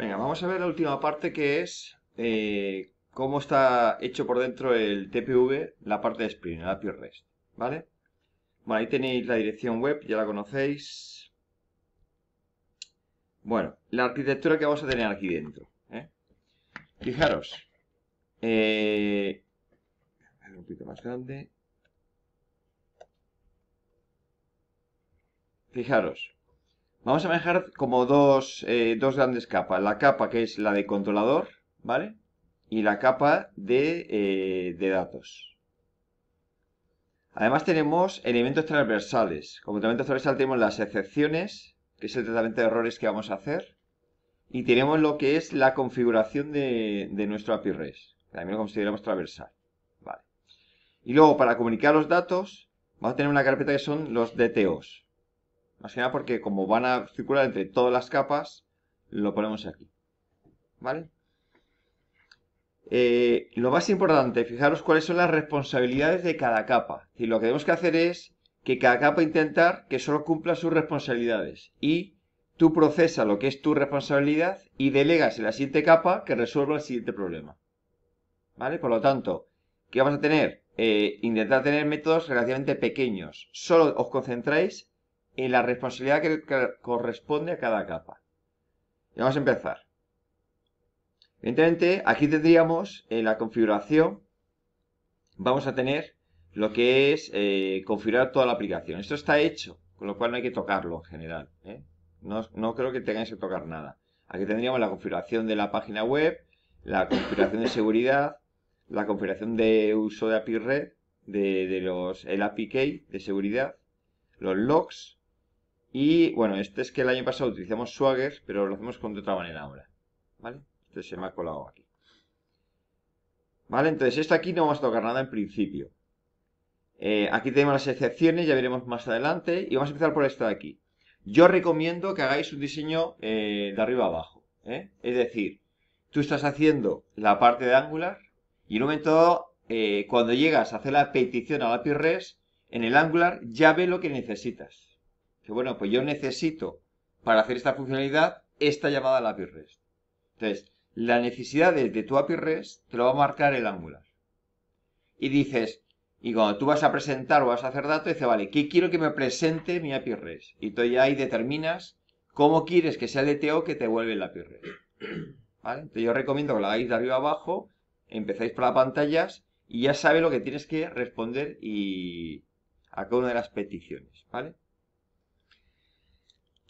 Venga, vamos a ver la última parte que es eh, cómo está hecho por dentro el TPV, la parte de Spring, el API REST, ¿vale? Bueno, ahí tenéis la dirección web, ya la conocéis. Bueno, la arquitectura que vamos a tener aquí dentro. ¿eh? Fijaros. Eh, un poquito más grande. Fijaros. Vamos a manejar como eh, dos, grandes capas. La capa que es la de controlador, ¿vale? Y la capa de, eh, datos. Además tenemos elementos transversales. Como tratamiento transversal tenemos las excepciones, que es el tratamiento de errores que vamos a hacer. Y tenemos lo que es la configuración de, nuestro API REST. También lo consideramos transversal. Vale. Y luego para comunicar los datos, vamos a tener una carpeta que son los DTOs. Más que nada porque como van a circular entre todas las capas, lo ponemos aquí. ¿Vale? Eh, lo más importante, fijaros cuáles son las responsabilidades de cada capa. Y lo que tenemos que hacer es que cada capa intentar que solo cumpla sus responsabilidades. Y tú procesas lo que es tu responsabilidad y delegas en la siguiente capa que resuelva el siguiente problema. ¿Vale? Por lo tanto, ¿qué vamos a tener? Eh, intentar tener métodos relativamente pequeños. Solo os concentráis en la responsabilidad que, corresponde a cada capa. Y vamos a empezar. Evidentemente, aquí tendríamos la configuración, vamos a tener lo que es eh, configurar toda la aplicación. Esto está hecho, con lo cual no hay que tocarlo en general. ¿eh? No, no, creo que tengáis que tocar nada. Aquí tendríamos la configuración de la página web, la configuración de seguridad, la configuración de uso de API Red, de, de los, el API Key de seguridad, los logs, y bueno, este es que el año pasado utilizamos Swagger, pero lo hacemos con de otra manera ahora. ¿Vale? entonces este se me ha colado aquí. ¿Vale? Entonces, esto aquí no vamos a tocar nada en principio. Eh, aquí tenemos las excepciones, ya veremos más adelante. Y vamos a empezar por esta de aquí. Yo recomiendo que hagáis un diseño eh, de arriba abajo. ¿eh? Es decir, tú estás haciendo la parte de Angular y en un momento dado, cuando llegas a hacer la petición a la REST, en el Angular ya ve lo que necesitas bueno, pues yo necesito para hacer esta funcionalidad esta llamada al API REST. Entonces, la necesidad de, de tu API REST te lo va a marcar el Angular. Y dices, y cuando tú vas a presentar o vas a hacer datos, dice, vale, ¿qué quiero que me presente mi API REST? Y tú ya ahí determinas cómo quieres que sea el DTO que te vuelve el API REST. Entonces yo recomiendo que lo hagáis de arriba abajo, empezáis por las pantallas y ya sabes lo que tienes que responder y a cada una de las peticiones, ¿vale?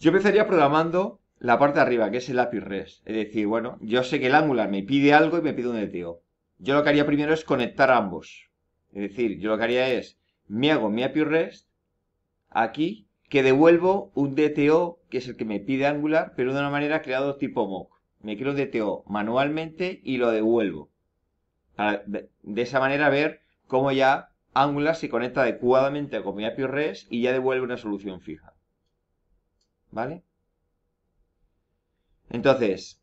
Yo empezaría programando la parte de arriba, que es el API REST. Es decir, bueno, yo sé que el Angular me pide algo y me pide un DTO. Yo lo que haría primero es conectar ambos. Es decir, yo lo que haría es, me hago mi API REST aquí, que devuelvo un DTO, que es el que me pide Angular, pero de una manera creado tipo mock. Me creo un DTO manualmente y lo devuelvo. de esa manera ver cómo ya Angular se conecta adecuadamente con mi API REST y ya devuelve una solución fija. ¿Vale? Entonces,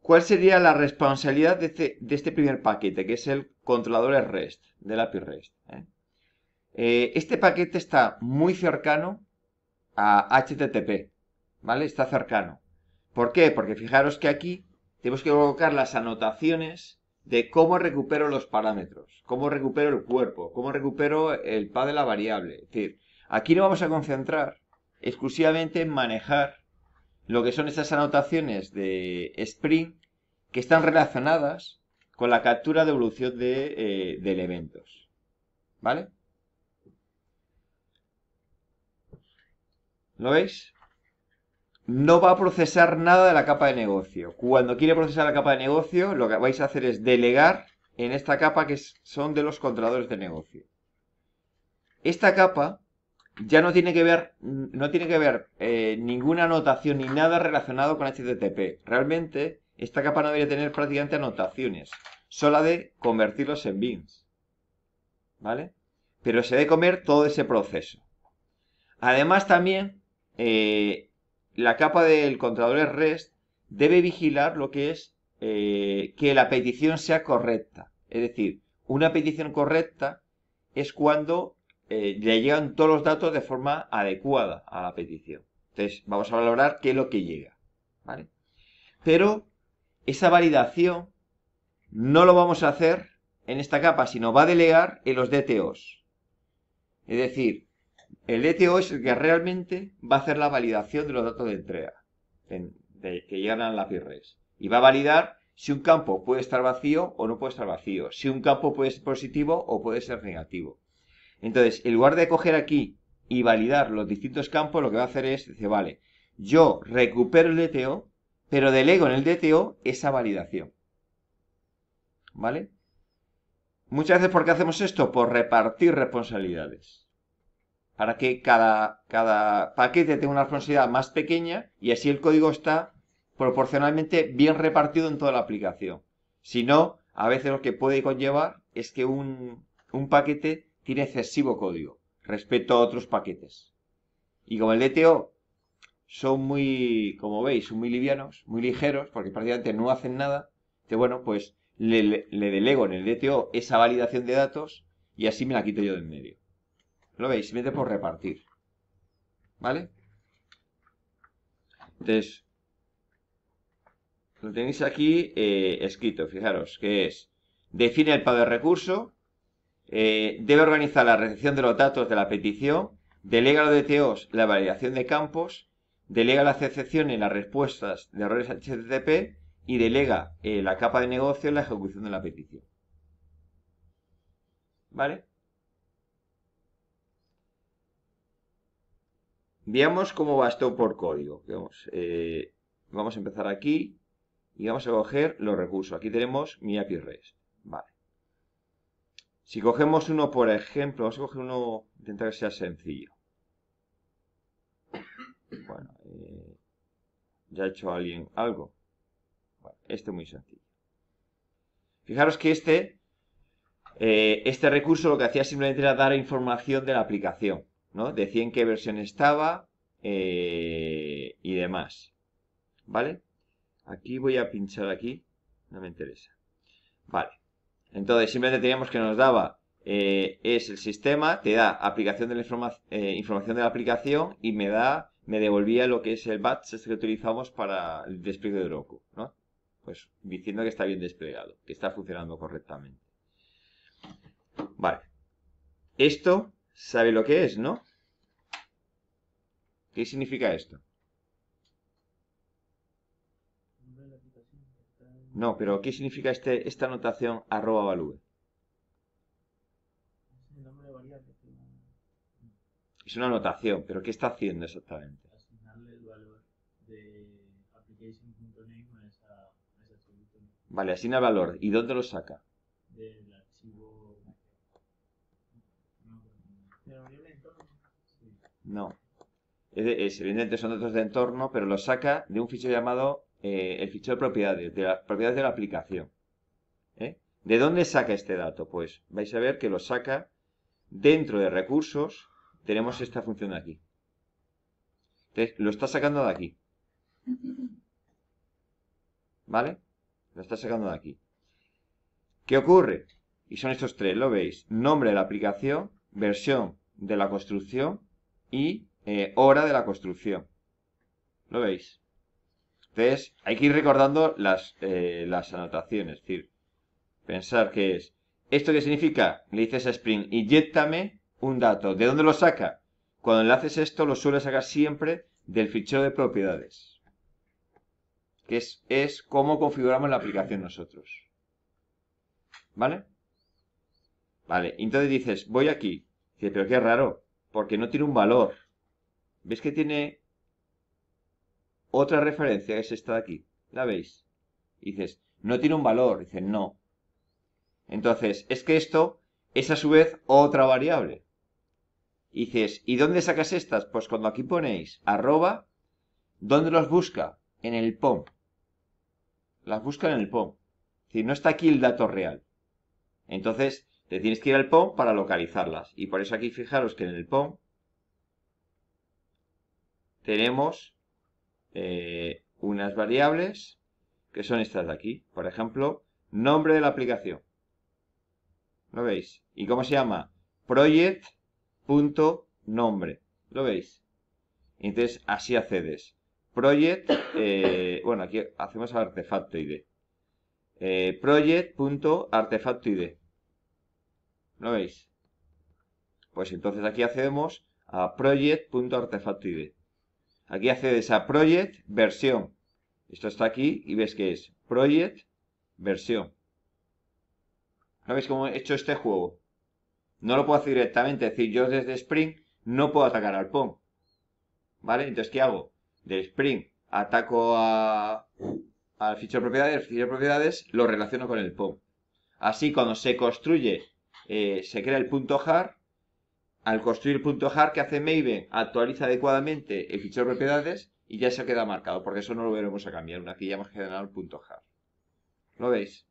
¿cuál sería la responsabilidad este, de este, primer paquete, que es el controlador REST, del API REST? Eh? Eh, este paquete está muy cercano a HTTP, ¿vale? Está cercano. ¿Por qué? Porque fijaros que aquí tenemos que colocar las anotaciones de cómo recupero los parámetros, cómo recupero el cuerpo, cómo recupero el pad de la variable. Es decir, aquí no vamos a concentrar exclusivamente manejar lo que son esas anotaciones de Spring que están relacionadas con la captura de evolución de, eh, de elementos. ¿Vale? ¿Lo veis? No va a procesar nada de la capa de negocio. Cuando quiere procesar la capa de negocio, lo que vais a hacer es delegar en esta capa que son de los controladores de negocio. Esta capa ya no tiene que ver, no tiene que ver eh, ninguna anotación ni nada relacionado con HTTP. Realmente, esta capa no debería tener prácticamente anotaciones, Solo de convertirlos en bins. ¿Vale? Pero se debe comer todo ese proceso. Además, también eh, la capa del controlador REST debe vigilar lo que es eh, que la petición sea correcta. Es decir, una petición correcta es cuando eh, le llegan todos los datos de forma adecuada a la petición. Entonces, vamos a valorar qué es lo que llega, ¿vale? Pero esa validación no lo vamos a hacer en esta capa, sino va a delegar en los DTOs. Es decir, el DTO es el que realmente va a hacer la validación de los datos de entrega de, que llegan a la PIRES. Y va a validar si un campo puede estar vacío o no puede estar vacío, si un campo puede ser positivo o puede ser negativo. Entonces, en lugar de coger aquí y validar los distintos campos, lo que va a hacer es, dice, vale, yo recupero el DTO, pero delego en el DTO esa validación. ¿Vale? Muchas veces, ¿por qué hacemos esto? Por repartir responsabilidades. Para que cada, paquete tenga una responsabilidad más pequeña y así el código está proporcionalmente bien repartido en toda la aplicación. Si no, a veces lo que puede conllevar es que un paquete tiene excesivo código respecto a otros paquetes. Y como el DTO son muy, como veis, son muy livianos, muy ligeros, porque prácticamente no hacen nada, que bueno, pues le, delego en el DTO esa validación de datos y así me la quito yo de en medio. ¿Lo veis? Simplemente por repartir. ¿Vale? Entonces, lo tenéis aquí eh, escrito, fijaros, que es, define el pago de recurso, eh, debe organizar la recepción de los datos de la petición, delega a los DTOs la validación de campos, delega la excepción en las respuestas de errores HTTP y delega eh, la capa de negocio en la ejecución de la petición. ¿Vale? Veamos cómo va esto por código. Vamos, eh, vamos a empezar aquí y vamos a coger los recursos. Aquí tenemos mi API REST. Vale. Si cogemos uno, por ejemplo, vamos a coger uno, intentar que sea sencillo. Bueno, eh, ya ha hecho alguien algo. Bueno, este muy sencillo. Fijaros que este, eh, este recurso lo que hacía simplemente era dar información de la aplicación, ¿no? Decía en qué versión estaba eh, y demás. ¿Vale? Aquí voy a pinchar aquí, no me interesa. Vale. Entonces, simplemente teníamos que nos daba eh, es el sistema, te da aplicación de la eh, información de la aplicación y me da, me devolvía lo que es el batch este que utilizamos para el despliegue de Heroku, ¿no? Pues diciendo que está bien desplegado, que está funcionando correctamente. Vale. Esto, ¿sabe lo que es, no? ¿Qué significa esto? No, pero ¿qué significa este, esta anotación arroba value? Es una anotación, pero ¿qué está haciendo exactamente? Asignarle el valor de application.name a, esa, a Vale, asigna el valor. ¿Y dónde lo saca? Del archivo. No. Es, evidentemente son datos de entorno, pero lo saca de un fichero llamado eh, el fichero de propiedades, de las propiedades de la aplicación. ¿eh? ¿De dónde saca este dato? Pues vais a ver que lo saca dentro de recursos, tenemos esta función de aquí. Entonces, lo está sacando de aquí. ¿Vale? Lo está sacando de aquí. ¿Qué ocurre? Y son estos tres, lo veis. Nombre de la aplicación, versión de la construcción y eh, hora de la construcción. ¿Lo veis? Entonces, hay que ir recordando las, eh, anotaciones. Es decir, pensar que es. ¿Esto qué significa? Le dices a Spring, inyectame un dato. ¿De dónde lo saca? Cuando le haces esto, lo suele sacar siempre del fichero de propiedades. Que es, es cómo configuramos la aplicación nosotros. ¿Vale? Vale, entonces dices, voy aquí. pero qué raro, porque no tiene un valor. ¿Ves que tiene otra referencia es esta de aquí. ¿La veis? dices, no tiene un valor. dicen no. Entonces, es que esto es a su vez otra variable. dices, ¿y dónde sacas estas? Pues cuando aquí ponéis arroba, ¿dónde los busca? En el POM. Las busca en el POM. Es decir, no está aquí el dato real. Entonces, te tienes que ir al POM para localizarlas. Y por eso aquí fijaros que en el POM tenemos eh, unas variables que son estas de aquí. Por ejemplo, nombre de la aplicación. ¿Lo veis? ¿Y cómo se llama? Project.nombre. ¿Lo veis? Entonces, así accedes. Project, eh, bueno, aquí hacemos artefacto ID. Eh, Project.artefacto ID. ¿Lo veis? Pues entonces aquí hacemos a project.artefacto ID. Aquí accedes a Project, versión. Esto está aquí y ves que es Project, versión. veis cómo he hecho este juego? No lo puedo hacer directamente, es decir, yo desde Spring no puedo atacar al POM. ¿Vale? Entonces, ¿qué hago? De Spring ataco a, al fichero de propiedades, el fichero de propiedades lo relaciono con el POM. Así, cuando se construye, eh, se crea el punto hard al construir punto hard que hace Maven, actualiza adecuadamente el fichero de propiedades y ya se queda marcado, porque eso no lo veremos a cambiar, una que ya hemos punto hard. ¿Lo veis?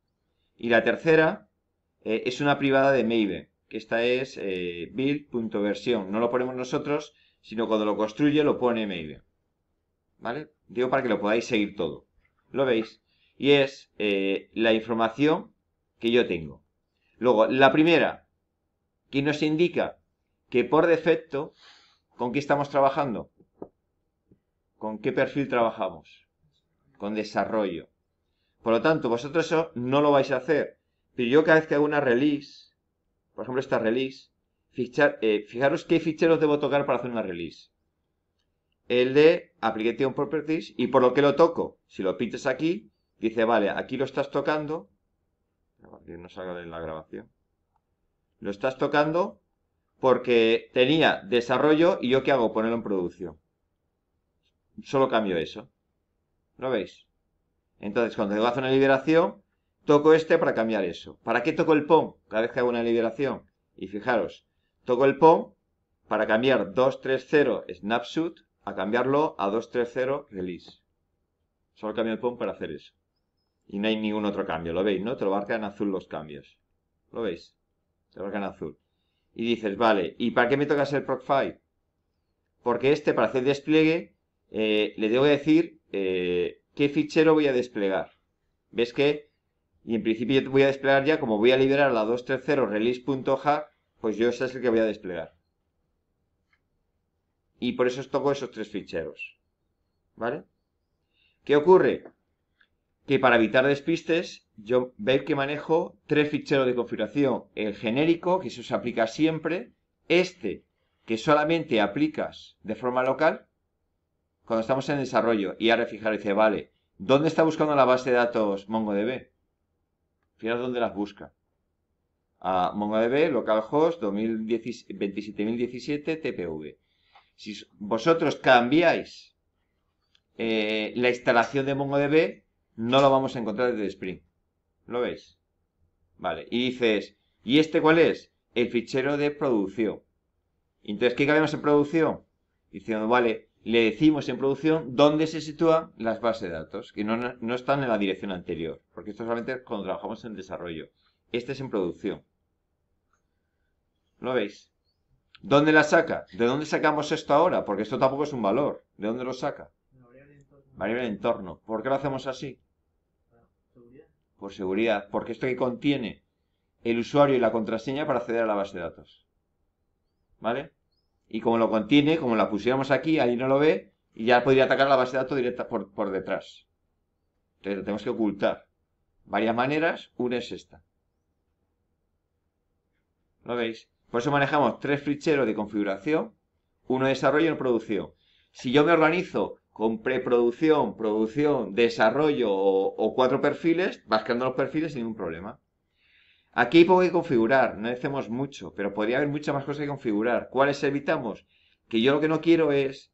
Y la tercera eh, es una privada de Maven, que esta es eh, build.versión. No lo ponemos nosotros, sino cuando lo construye lo pone Maven. ¿Vale? Digo para que lo podáis seguir todo. ¿Lo veis? Y es eh, la información que yo tengo. Luego, la primera, que nos indica que por defecto, ¿con qué estamos trabajando? ¿Con qué perfil trabajamos? Con desarrollo. Por lo tanto, vosotros eso no lo vais a hacer. Pero yo cada vez que hago una release, por ejemplo esta release, eh, fijaros qué ficheros debo tocar para hacer una release. El de Application Properties y por lo que lo toco. Si lo pintas aquí, dice, vale, aquí lo estás tocando. no salga de la grabación. Lo estás tocando porque tenía desarrollo y yo qué hago, ponerlo en producción. Solo cambio eso. ¿Lo veis? Entonces, cuando hago una liberación, toco este para cambiar eso. ¿Para qué toco el POM cada vez que hago una liberación? Y fijaros, toco el POM para cambiar 230 snapshot a cambiarlo a 230 release. Solo cambio el POM para hacer eso. Y no hay ningún otro cambio, lo veis, ¿no? Te lo marca en azul los cambios. ¿Lo veis? Te lo marca en azul. Y dices, vale, ¿y para qué me toca ser proc Porque este, para hacer despliegue, eh, le debo decir eh, qué fichero voy a desplegar. ¿Ves que? Y en principio yo voy a desplegar ya, como voy a liberar la 230 release.jar, pues yo ese es el que voy a desplegar. Y por eso os toco esos tres ficheros. ¿Vale? ¿Qué ocurre? Que para evitar despistes, yo veis que manejo tres ficheros de configuración. El genérico, que se os aplica siempre. Este, que solamente aplicas de forma local cuando estamos en desarrollo. Y ahora fijaros, dice, vale, ¿dónde está buscando la base de datos MongoDB? Fijaros dónde las busca. A MongoDB, localhost, 27017 TPV. Si vosotros cambiáis eh, la instalación de MongoDB, no lo vamos a encontrar desde Spring. ¿Lo veis? Vale, y dices, ¿y este cuál es? El fichero de producción. Entonces, ¿qué cabemos en producción? Diciendo, vale, le decimos en producción dónde se sitúan las bases de datos, que no, están en la dirección anterior, porque esto solamente es cuando trabajamos en desarrollo. Este es en producción. ¿Lo veis? ¿Dónde la saca? ¿De dónde sacamos esto ahora? Porque esto tampoco es un valor. ¿De dónde lo saca? Variable entorno. ¿Por qué lo hacemos así? por seguridad, porque esto que contiene el usuario y la contraseña para acceder a la base de datos. ¿Vale? Y como lo contiene, como la pusiéramos aquí, ahí no lo ve, y ya podría atacar la base de datos directa por, detrás. Entonces tenemos que ocultar. Varias maneras, una es esta. ¿Lo veis? Por eso manejamos tres ficheros de configuración, uno de desarrollo y uno de producción. Si yo me organizo con preproducción, producción, desarrollo o, cuatro perfiles, vas creando los perfiles sin ningún problema. Aquí hay poco que configurar, no hacemos mucho, pero podría haber muchas más cosas que configurar. ¿Cuáles evitamos? Que yo lo que no quiero es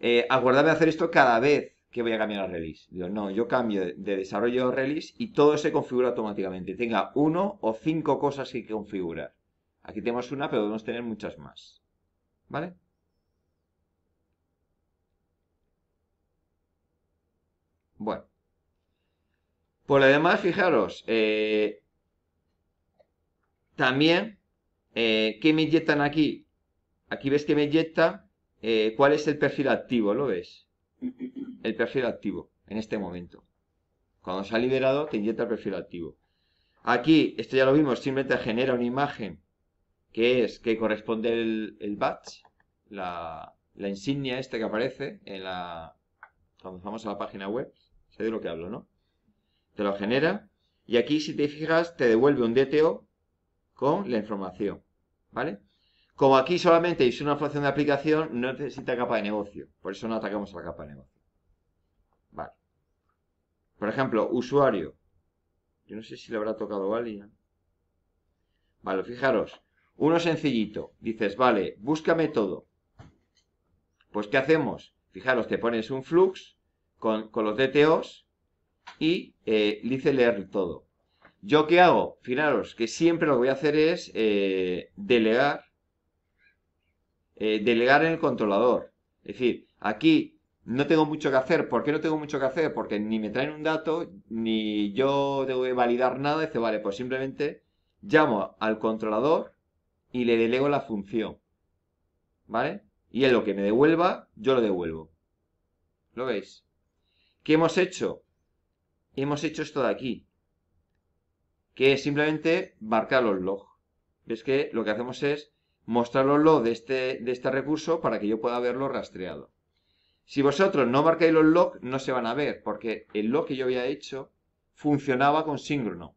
eh, acordarme hacer esto cada vez que voy a cambiar a release. Digo, no, yo cambio de desarrollo a release y todo se configura automáticamente. Tenga uno o cinco cosas que configurar. Aquí tenemos una, pero podemos tener muchas más. ¿Vale? Bueno. Por lo demás, fijaros, eh, también, eh, ¿qué me inyectan aquí? Aquí ves que me inyecta eh, cuál es el perfil activo, ¿lo ves? El perfil activo, en este momento. Cuando se ha liberado, te inyecta el perfil activo. Aquí, esto ya lo vimos, simplemente genera una imagen que es, que corresponde el, batch, la, insignia este que aparece en la, cuando vamos a la página web de lo que hablo, no? Te lo genera. Y aquí, si te fijas, te devuelve un DTO con la información. ¿Vale? Como aquí solamente es una función de aplicación, no necesita capa de negocio. Por eso no atacamos a la capa de negocio. Vale. Por ejemplo, usuario. Yo no sé si le habrá tocado a alguien. Vale, fijaros. Uno sencillito. Dices, vale, búscame todo. Pues, ¿qué hacemos? Fijaros, te pones un flux con, los DTOs y eh, hice leer todo. ¿Yo qué hago? Fijaros que siempre lo que voy a hacer es eh, delegar, eh, delegar en el controlador. Es decir, aquí no tengo mucho que hacer. ¿Por qué no tengo mucho que hacer? Porque ni me traen un dato, ni yo tengo que validar nada. Dice, vale, pues simplemente llamo al controlador y le delego la función. ¿Vale? Y en lo que me devuelva, yo lo devuelvo. ¿Lo veis? ¿Qué hemos hecho? Hemos hecho esto de aquí, que es simplemente marcar los logs. ¿Ves que lo que hacemos es mostrar los logs de este, de este recurso para que yo pueda verlo rastreado? Si vosotros no marcáis los logs, no se van a ver, porque el log que yo había hecho funcionaba con síncrono.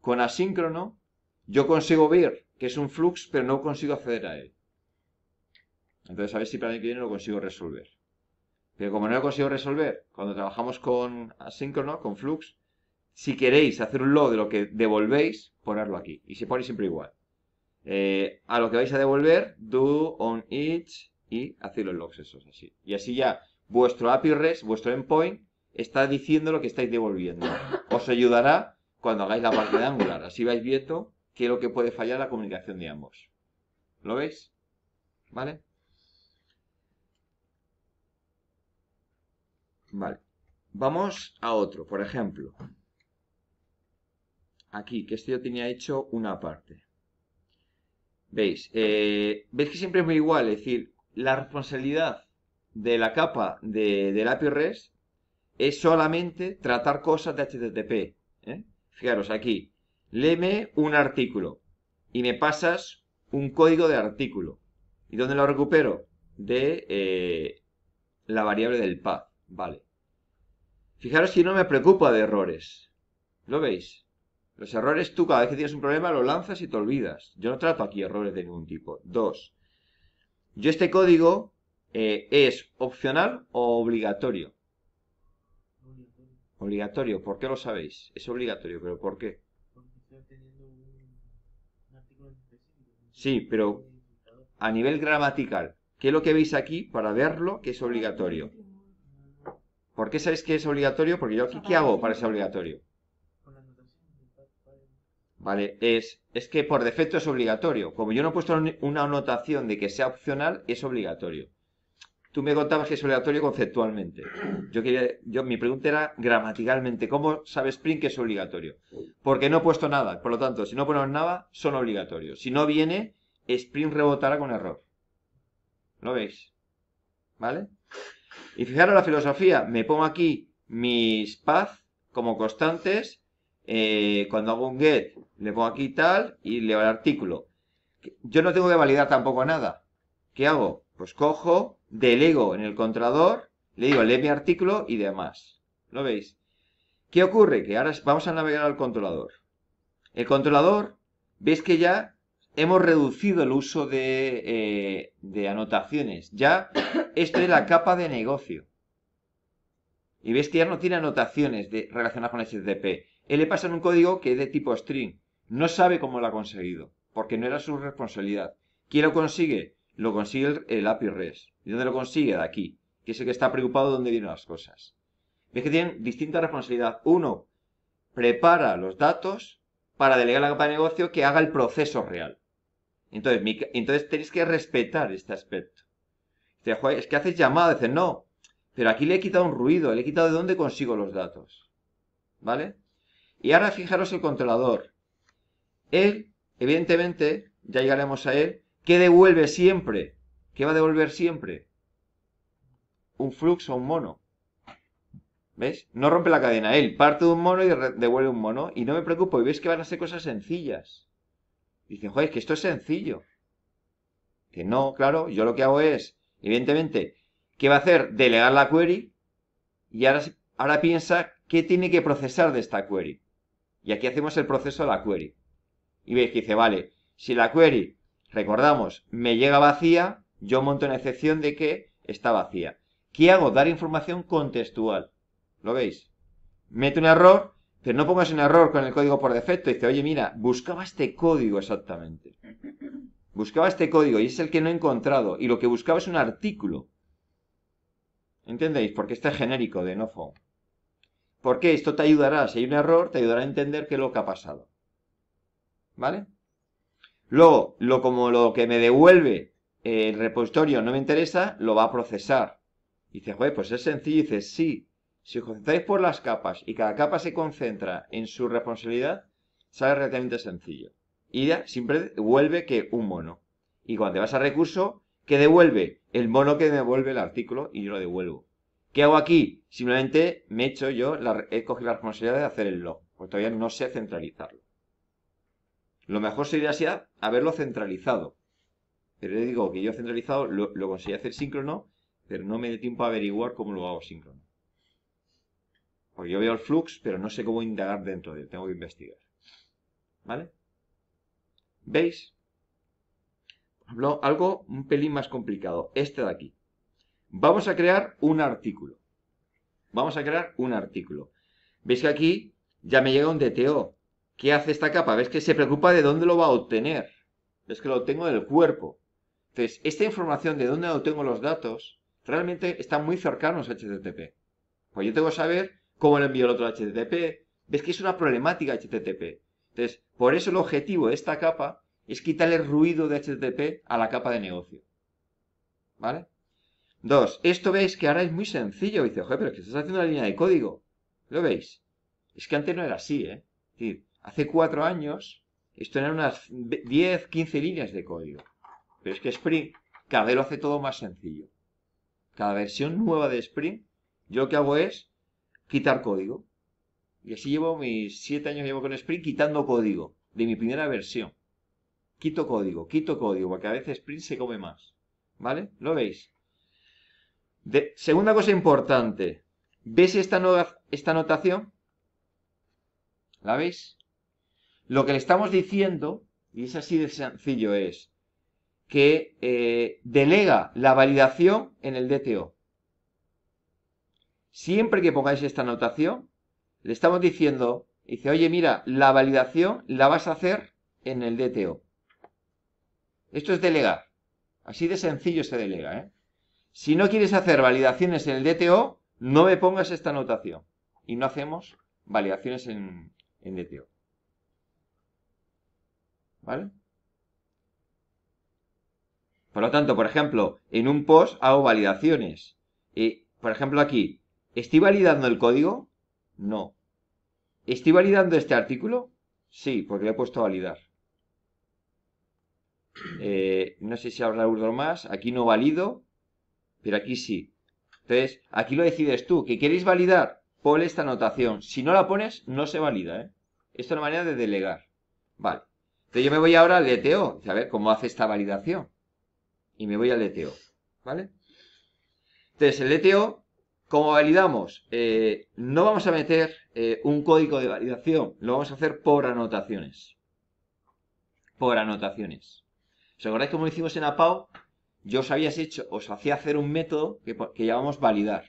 Con asíncrono, yo consigo ver que es un flux, pero no consigo acceder a él. Entonces, a ver si para el que viene lo consigo resolver. Pero como no lo consigo resolver, cuando trabajamos con asíncrono, con flux, si queréis hacer un log de lo que devolvéis, ponerlo aquí. Y se pone siempre igual. Eh, a lo que vais a devolver, do on each y hacéis los logs esos así. Y así ya vuestro API REST, vuestro endpoint, está diciendo lo que estáis devolviendo. Os ayudará cuando hagáis la parte de Angular. Así vais viendo qué es lo que puede fallar la comunicación de ambos. ¿Lo veis? ¿Vale? Vale. Vamos a otro, por ejemplo. Aquí, que esto yo tenía hecho una parte. ¿Veis? Eh, ¿Veis que siempre es muy igual? Es decir, la responsabilidad de la capa de, del API REST es solamente tratar cosas de HTTP. ¿eh? Fijaros aquí, leme un artículo y me pasas un código de artículo. ¿Y dónde lo recupero? De eh, la variable del path. Vale. Fijaros que no me preocupa de errores. ¿Lo veis? Los errores tú cada vez que tienes un problema lo lanzas y te olvidas. Yo no trato aquí errores de ningún tipo. Dos. Yo este código eh, es opcional o obligatorio. Obligatorio, ¿por qué lo sabéis? Es obligatorio, pero ¿por qué? Sí, pero a nivel gramatical, ¿qué es lo que veis aquí para verlo que es obligatorio? ¿Por qué sabéis que es obligatorio? Porque yo aquí, ¿qué hago para ser obligatorio? ¿Vale? Es, es que por defecto es obligatorio. Como yo no he puesto una anotación de que sea opcional, es obligatorio. Tú me contabas que es obligatorio conceptualmente. Yo quería, yo, mi pregunta era gramaticalmente, ¿cómo sabe Spring que es obligatorio? Porque no he puesto nada. Por lo tanto, si no ponemos nada, son obligatorios. Si no viene, Spring rebotará con error. ¿Lo veis? ¿Vale? Y fijaros la filosofía, me pongo aquí mis path como constantes, eh, cuando hago un get le pongo aquí tal y leo el artículo. Yo no tengo que validar tampoco nada. ¿Qué hago? Pues cojo, delego en el controlador, le digo lee mi artículo y demás. ¿Lo veis? ¿Qué ocurre? Que ahora vamos a navegar al controlador. El controlador, veis que ya hemos reducido el uso eh, de, anotaciones. Ya, esto es la capa de negocio. Y ves que ya no tiene anotaciones de, relacionadas con HTTP. Él le pasa un código que es de tipo string. No sabe cómo lo ha conseguido, porque no era su responsabilidad. ¿Quién lo consigue? Lo consigue el, API REST. ¿Y dónde lo consigue? De aquí, que es el que está preocupado de dónde vienen las cosas. Ves que tienen distinta responsabilidad. Uno, prepara los datos para delegar la capa de negocio que haga el proceso real. Entonces, tenéis que respetar este aspecto. es que haces llamada. dices, no, pero aquí le he quitado un ruido, le he quitado de dónde consigo los datos. ¿Vale? Y ahora fijaros el controlador. Él, evidentemente, ya llegaremos a él, ¿qué devuelve siempre? ¿Qué va a devolver siempre? Un flux o un mono. ¿Ves? No rompe la cadena. Él parte de un mono y devuelve un mono. Y no me preocupo. Y veis que van a ser cosas sencillas. Dicen, joder, es que esto es sencillo. Que no, claro, yo lo que hago es, evidentemente, ¿qué va a hacer? Delegar la query y ahora, ahora piensa qué tiene que procesar de esta query. Y aquí hacemos el proceso de la query. Y veis que dice, vale, si la query, recordamos, me llega vacía, yo monto una excepción de que está vacía. ¿Qué hago? Dar información contextual. ¿Lo veis? Mete un error pero no pongas un error con el código por defecto. Y dice, oye, mira, buscaba este código exactamente. Buscaba este código y es el que no he encontrado. Y lo que buscaba es un artículo. ¿Entendéis? Porque este es genérico de NoFo. ¿Por qué? Esto te ayudará. Si hay un error, te ayudará a entender qué es lo que ha pasado. ¿Vale? Luego, lo, como lo que me devuelve el repositorio no me interesa, lo va a procesar. Y dice, pues es sencillo. sí, si os concentráis por las capas y cada capa se concentra en su responsabilidad, sale relativamente sencillo. Y ya siempre devuelve que un mono. Y cuando te vas a recurso, que devuelve? El mono que devuelve el artículo y yo lo devuelvo. ¿Qué hago aquí? Simplemente me echo yo, he cogido la responsabilidad de hacer el log, pues todavía no sé centralizarlo. Lo mejor sería haberlo centralizado. Pero le digo que yo centralizado lo, lo conseguí hacer síncrono, pero no me dé tiempo a averiguar cómo lo hago síncrono. Porque yo veo el flux, pero no sé cómo indagar dentro de él, tengo que investigar. ¿Vale? ¿Veis? Hablo, algo un pelín más complicado, este de aquí. Vamos a crear un artículo. Vamos a crear un artículo. ¿Veis que aquí ya me llega un DTO? ¿Qué hace esta capa? ¿Ves que se preocupa de dónde lo va a obtener? ¿Ves que lo obtengo del cuerpo? Entonces, esta información de dónde obtengo los datos realmente está muy cercano a HTTP. Pues yo tengo que saber cómo le envío el otro HTTP. Ves que es una problemática HTTP. Entonces, por eso el objetivo de esta capa es quitarle ruido de HTTP a la capa de negocio. ¿Vale? Dos, esto veis que ahora es muy sencillo. Dice, oye, pero que estás haciendo una línea de código. ¿Lo veis? Es que antes no era así, ¿eh? Es decir, hace cuatro años esto era unas 10, 15 líneas de código. Pero es que Spring cada vez lo hace todo más sencillo. Cada versión nueva de Spring, yo lo que hago es quitar código. Y así llevo mis siete años llevo con Sprint quitando código de mi primera versión. Quito código, quito código, porque a veces Sprint se come más. ¿Vale? ¿Lo veis? segunda cosa importante. ¿Ves esta, anotación? esta notación? ¿La veis? Lo que le estamos diciendo, y es así de sencillo, es que eh, delega la validación en el DTO. Siempre que pongáis esta anotación, le estamos diciendo, dice, oye, mira, la validación la vas a hacer en el DTO. Esto es delegar. Así de sencillo se delega. ¿eh? Si no quieres hacer validaciones en el DTO, no me pongas esta anotación. Y no hacemos validaciones en, en DTO. ¿Vale? Por lo tanto, por ejemplo, en un post hago validaciones. y, por ejemplo, aquí, ¿Estoy validando el código? No. ¿Estoy validando este artículo? Sí, porque le he puesto a validar. Eh, no sé si habrá algo más. Aquí no valido, pero aquí sí. Entonces, aquí lo decides tú. ¿Qué queréis validar? Pon esta anotación. Si no la pones, no se valida. ¿eh? Esto es una manera de delegar. Vale. Entonces yo me voy ahora al DTO, a ver cómo hace esta validación. Y me voy al DTO. ¿Vale? Entonces, el DTO como validamos? Eh, no vamos a meter eh, un código de validación, lo vamos a hacer por anotaciones. Por anotaciones. ¿Os acordáis cómo lo hicimos en APAO? Yo os había hecho, os hacía hacer un método que, llamamos validar.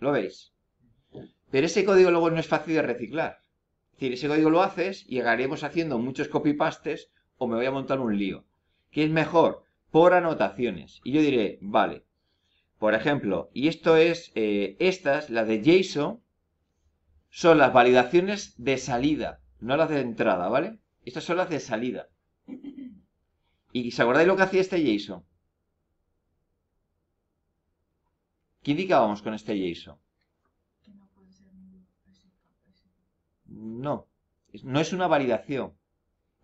¿Lo veis? Pero ese código luego no es fácil de reciclar. Es decir, ese código lo haces y llegaremos haciendo muchos copy-pastes o me voy a montar un lío. ¿Qué es mejor? Por anotaciones. Y yo diré, vale, por ejemplo, y esto es, eh, estas, las de JSON, son las validaciones de salida, no las de entrada, ¿vale? Estas son las de salida. ¿Y se acordáis lo que hacía este JSON? ¿Qué indicábamos con este JSON? No, no es una validación.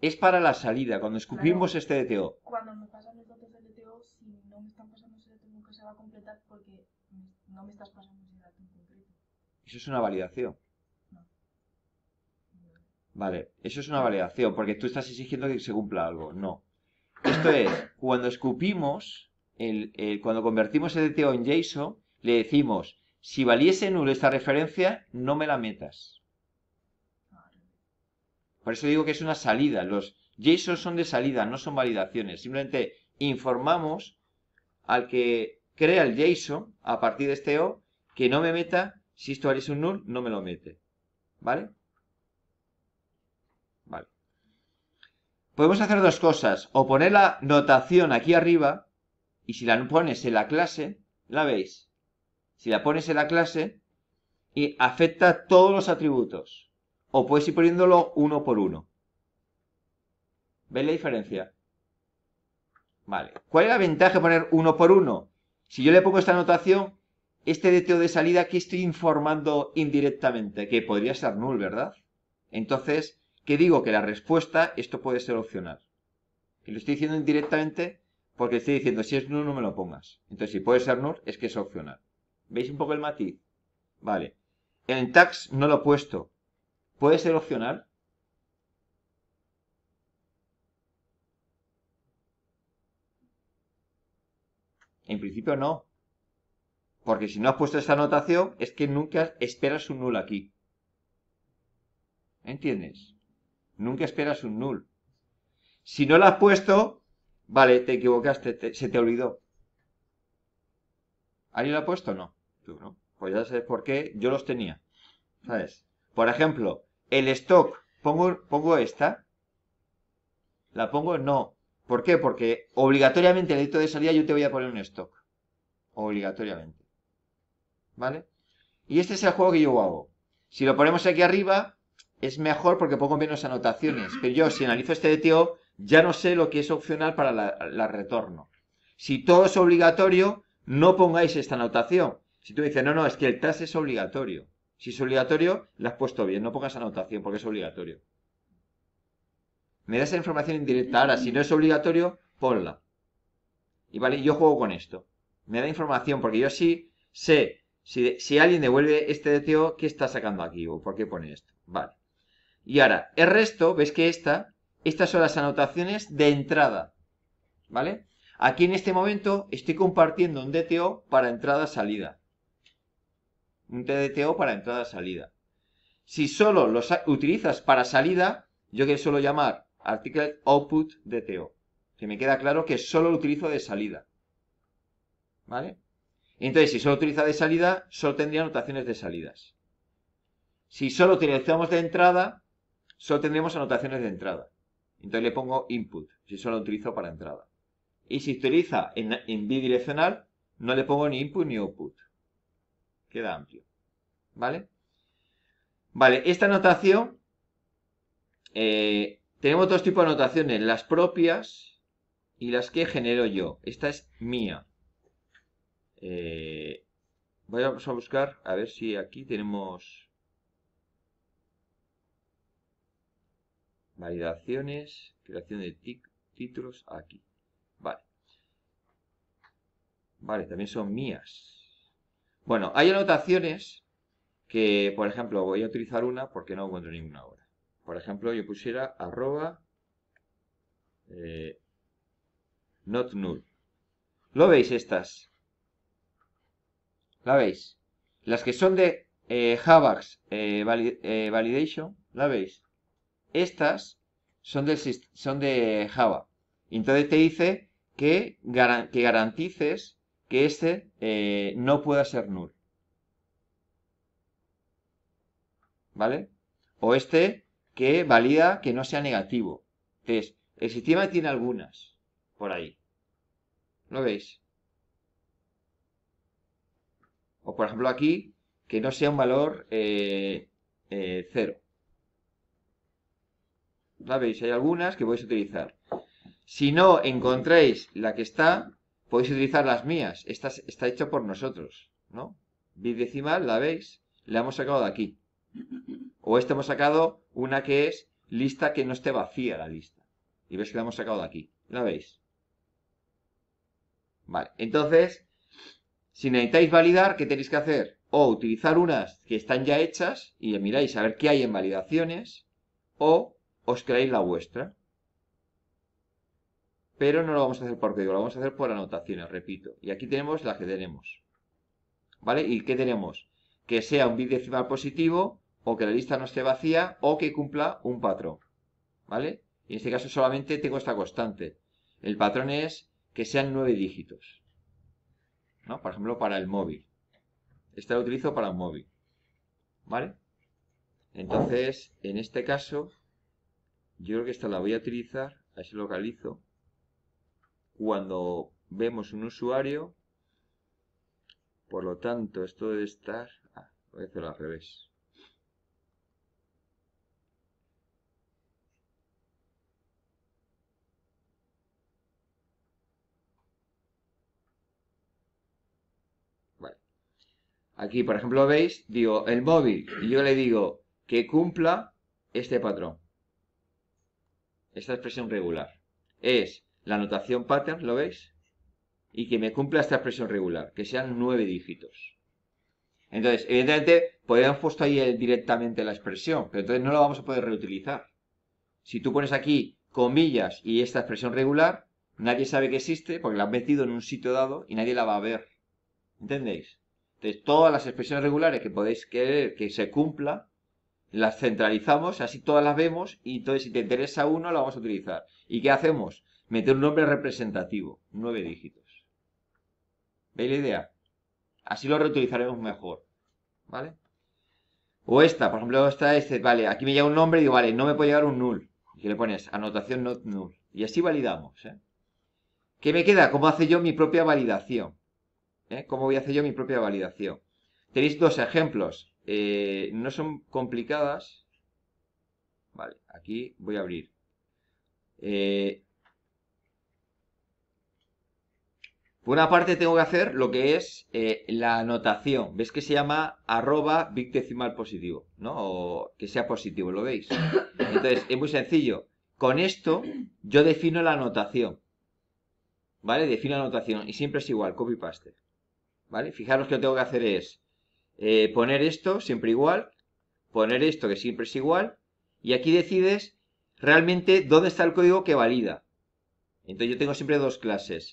Es para la salida, cuando escupimos este DTO. Cuando pasa completar porque no me estás pasando ese dato Eso es una validación. Vale, eso es una validación, porque tú estás exigiendo que se cumpla algo. No. Esto es, cuando escupimos, el, el, cuando convertimos el DTO en JSON, le decimos, si valiese nulo esta referencia, no me la metas. Por eso digo que es una salida. Los JSON son de salida, no son validaciones. Simplemente informamos al que crea el JSON a partir de este O que no me meta, si esto haría un null, no me lo mete. ¿Vale? Vale. Podemos hacer dos cosas. O poner la notación aquí arriba, y si la pones en la clase, la veis. Si la pones en la clase, y afecta todos los atributos. O puedes ir poniéndolo uno por uno. ¿Veis la diferencia? Vale. ¿Cuál es la ventaja de poner uno por uno? Si yo le pongo esta anotación, este DTO de salida, que estoy informando indirectamente? Que podría ser null, ¿verdad? Entonces, ¿qué digo? Que la respuesta, esto puede ser opcional. Y lo estoy diciendo indirectamente porque estoy diciendo, si es null, no me lo pongas. Entonces, si puede ser null, es que es opcional. ¿Veis un poco el matiz? Vale. En tax no lo he puesto. ¿Puede ser opcional? En principio no. Porque si no has puesto esta anotación, es que nunca esperas un null aquí. ¿Entiendes? Nunca esperas un null. Si no la has puesto, vale, te equivocaste, se te olvidó. ¿Alguien la ha puesto? No. Tú no. Pues ya sabes por qué yo los tenía. ¿Sabes? Por ejemplo, el stock, pongo, pongo esta. La pongo no. ¿Por qué? Porque obligatoriamente el edicto de salida yo te voy a poner un stock. Obligatoriamente. ¿Vale? Y este es el juego que yo hago. Si lo ponemos aquí arriba, es mejor porque pongo menos anotaciones. Pero yo, si analizo este DTO, ya no sé lo que es opcional para la, la retorno. Si todo es obligatorio, no pongáis esta anotación. Si tú dices, no, no, es que el TAS es obligatorio. Si es obligatorio, la has puesto bien, no pongas anotación porque es obligatorio. Me da esa información indirecta. Ahora, si no es obligatorio, ponla. Y vale, yo juego con esto. Me da información, porque yo sí sé si, alguien devuelve este DTO, ¿qué está sacando aquí? ¿O por qué pone esto? Vale. Y ahora, el resto, ves que esta, estas son las anotaciones de entrada. ¿Vale? Aquí en este momento estoy compartiendo un DTO para entrada-salida. Un DTO para entrada-salida. Si solo los utilizas para salida, yo que suelo llamar article output DTO, que me queda claro que solo lo utilizo de salida. ¿Vale? Entonces, si solo utiliza de salida, solo tendría anotaciones de salidas. Si solo utilizamos de entrada, solo tendríamos anotaciones de entrada. Entonces le pongo input, si solo lo utilizo para entrada. Y si utiliza en, en bidireccional, no le pongo ni input ni output. Queda amplio. ¿Vale? Vale, esta anotación eh, tenemos dos tipos de anotaciones, las propias y las que genero yo. Esta es mía. Eh, voy vamos a buscar, a ver si aquí tenemos validaciones, creación de títulos, aquí. Vale. Vale, también son mías. Bueno, hay anotaciones que, por ejemplo, voy a utilizar una porque no encuentro ninguna ahora por ejemplo, yo pusiera arroba eh, not null. ¿Lo veis estas? ¿La veis? Las que son de eh, eh, eh Validation, ¿la veis? Estas son, son de Java. Entonces te dice que, que garantices que este no pueda ser null. ¿Vale? O este que valida que no sea negativo. Entonces, el sistema tiene algunas por ahí. ¿Lo veis? O por ejemplo aquí, que no sea un valor eh, eh, cero. ¿La veis? Hay algunas que podéis utilizar. Si no encontráis la que está, podéis utilizar las mías. Esta está hecha por nosotros, ¿no? Bit decimal, la veis, la hemos sacado de aquí. O esta hemos sacado una que es lista que no esté vacía la lista. Y ves que la hemos sacado de aquí. ¿La veis? Vale, entonces, si necesitáis validar, ¿qué tenéis que hacer? O utilizar unas que están ya hechas y miráis a ver qué hay en validaciones, o os creáis la vuestra. Pero no lo vamos a hacer por código, lo vamos a hacer por anotaciones, repito. Y aquí tenemos la que tenemos. ¿Vale? ¿Y qué tenemos? Que sea un bit positivo o que la lista no esté vacía o que cumpla un patrón. ¿Vale? Y en este caso solamente tengo esta constante. El patrón es que sean nueve dígitos. ¿No? Por ejemplo, para el móvil. Esta lo utilizo para un móvil. ¿Vale? Entonces, en este caso, yo creo que esta la voy a utilizar, así se localizo, cuando vemos un usuario. Por lo tanto, esto debe estar... Ah, voy a hacerlo al revés. Aquí, por ejemplo, veis, digo el móvil y yo le digo que cumpla este patrón. Esta expresión regular. Es la notación pattern, ¿lo veis? Y que me cumpla esta expresión regular, que sean nueve dígitos. Entonces, evidentemente, podríamos puesto ahí directamente la expresión, pero entonces no la vamos a poder reutilizar. Si tú pones aquí comillas y esta expresión regular, nadie sabe que existe porque la has metido en un sitio dado y nadie la va a ver. ¿Entendéis? Entonces todas las expresiones regulares que podéis querer que se cumpla, las centralizamos, así todas las vemos, y entonces si te interesa uno, la vamos a utilizar. ¿Y qué hacemos? Meter un nombre representativo, nueve dígitos. ¿Veis la idea? Así lo reutilizaremos mejor. ¿Vale? O esta, por ejemplo, esta, este, vale, aquí me llega un nombre y digo, vale, no me puede llegar un null. Y le pones anotación not null. Y así validamos. ¿eh? ¿Qué me queda? ¿Cómo hace yo mi propia validación? ¿eh? ¿Cómo voy a hacer yo mi propia validación? Tenéis dos ejemplos. Eh, no son complicadas. Vale, aquí voy a abrir. Eh, por una parte tengo que hacer lo que es la anotación. ¿Ves que se llama arroba big decimal positivo? ¿No? O que sea positivo, ¿lo veis? Entonces, es muy sencillo. Con esto yo defino la anotación. ¿Vale? Defino la anotación y siempre es igual, copy-paste. ¿vale? Fijaros que lo que tengo que hacer es eh, poner esto siempre igual, poner esto que siempre es igual, y aquí decides realmente dónde está el código que valida. Entonces yo tengo siempre dos clases,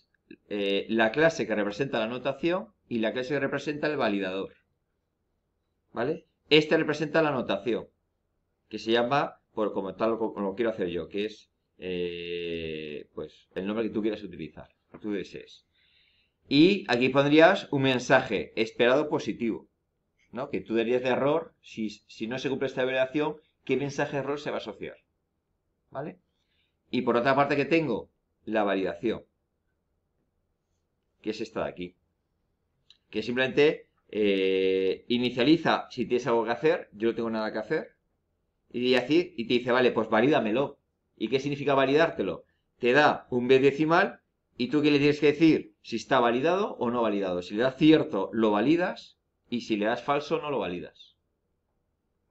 eh, la clase que representa la anotación y la clase que representa el validador. ¿Vale? Esta representa la anotación, que se llama, por como tal, como lo quiero hacer yo, que es eh, pues el nombre que tú quieras utilizar, tú desees. Y aquí pondrías un mensaje esperado positivo, ¿no? Que tú darías de error, si, no se cumple esta validación, ¿qué mensaje error se va a asociar? ¿Vale? Y por otra parte que tengo la validación, que es esta de aquí, que simplemente eh, inicializa si tienes algo que hacer, yo no tengo nada que hacer, y, y te dice, vale, pues valídamelo. ¿Y qué significa validártelo? Te da un B decimal y tú qué le tienes que decir? si está validado o no validado. Si le das cierto, lo validas y si le das falso, no lo validas.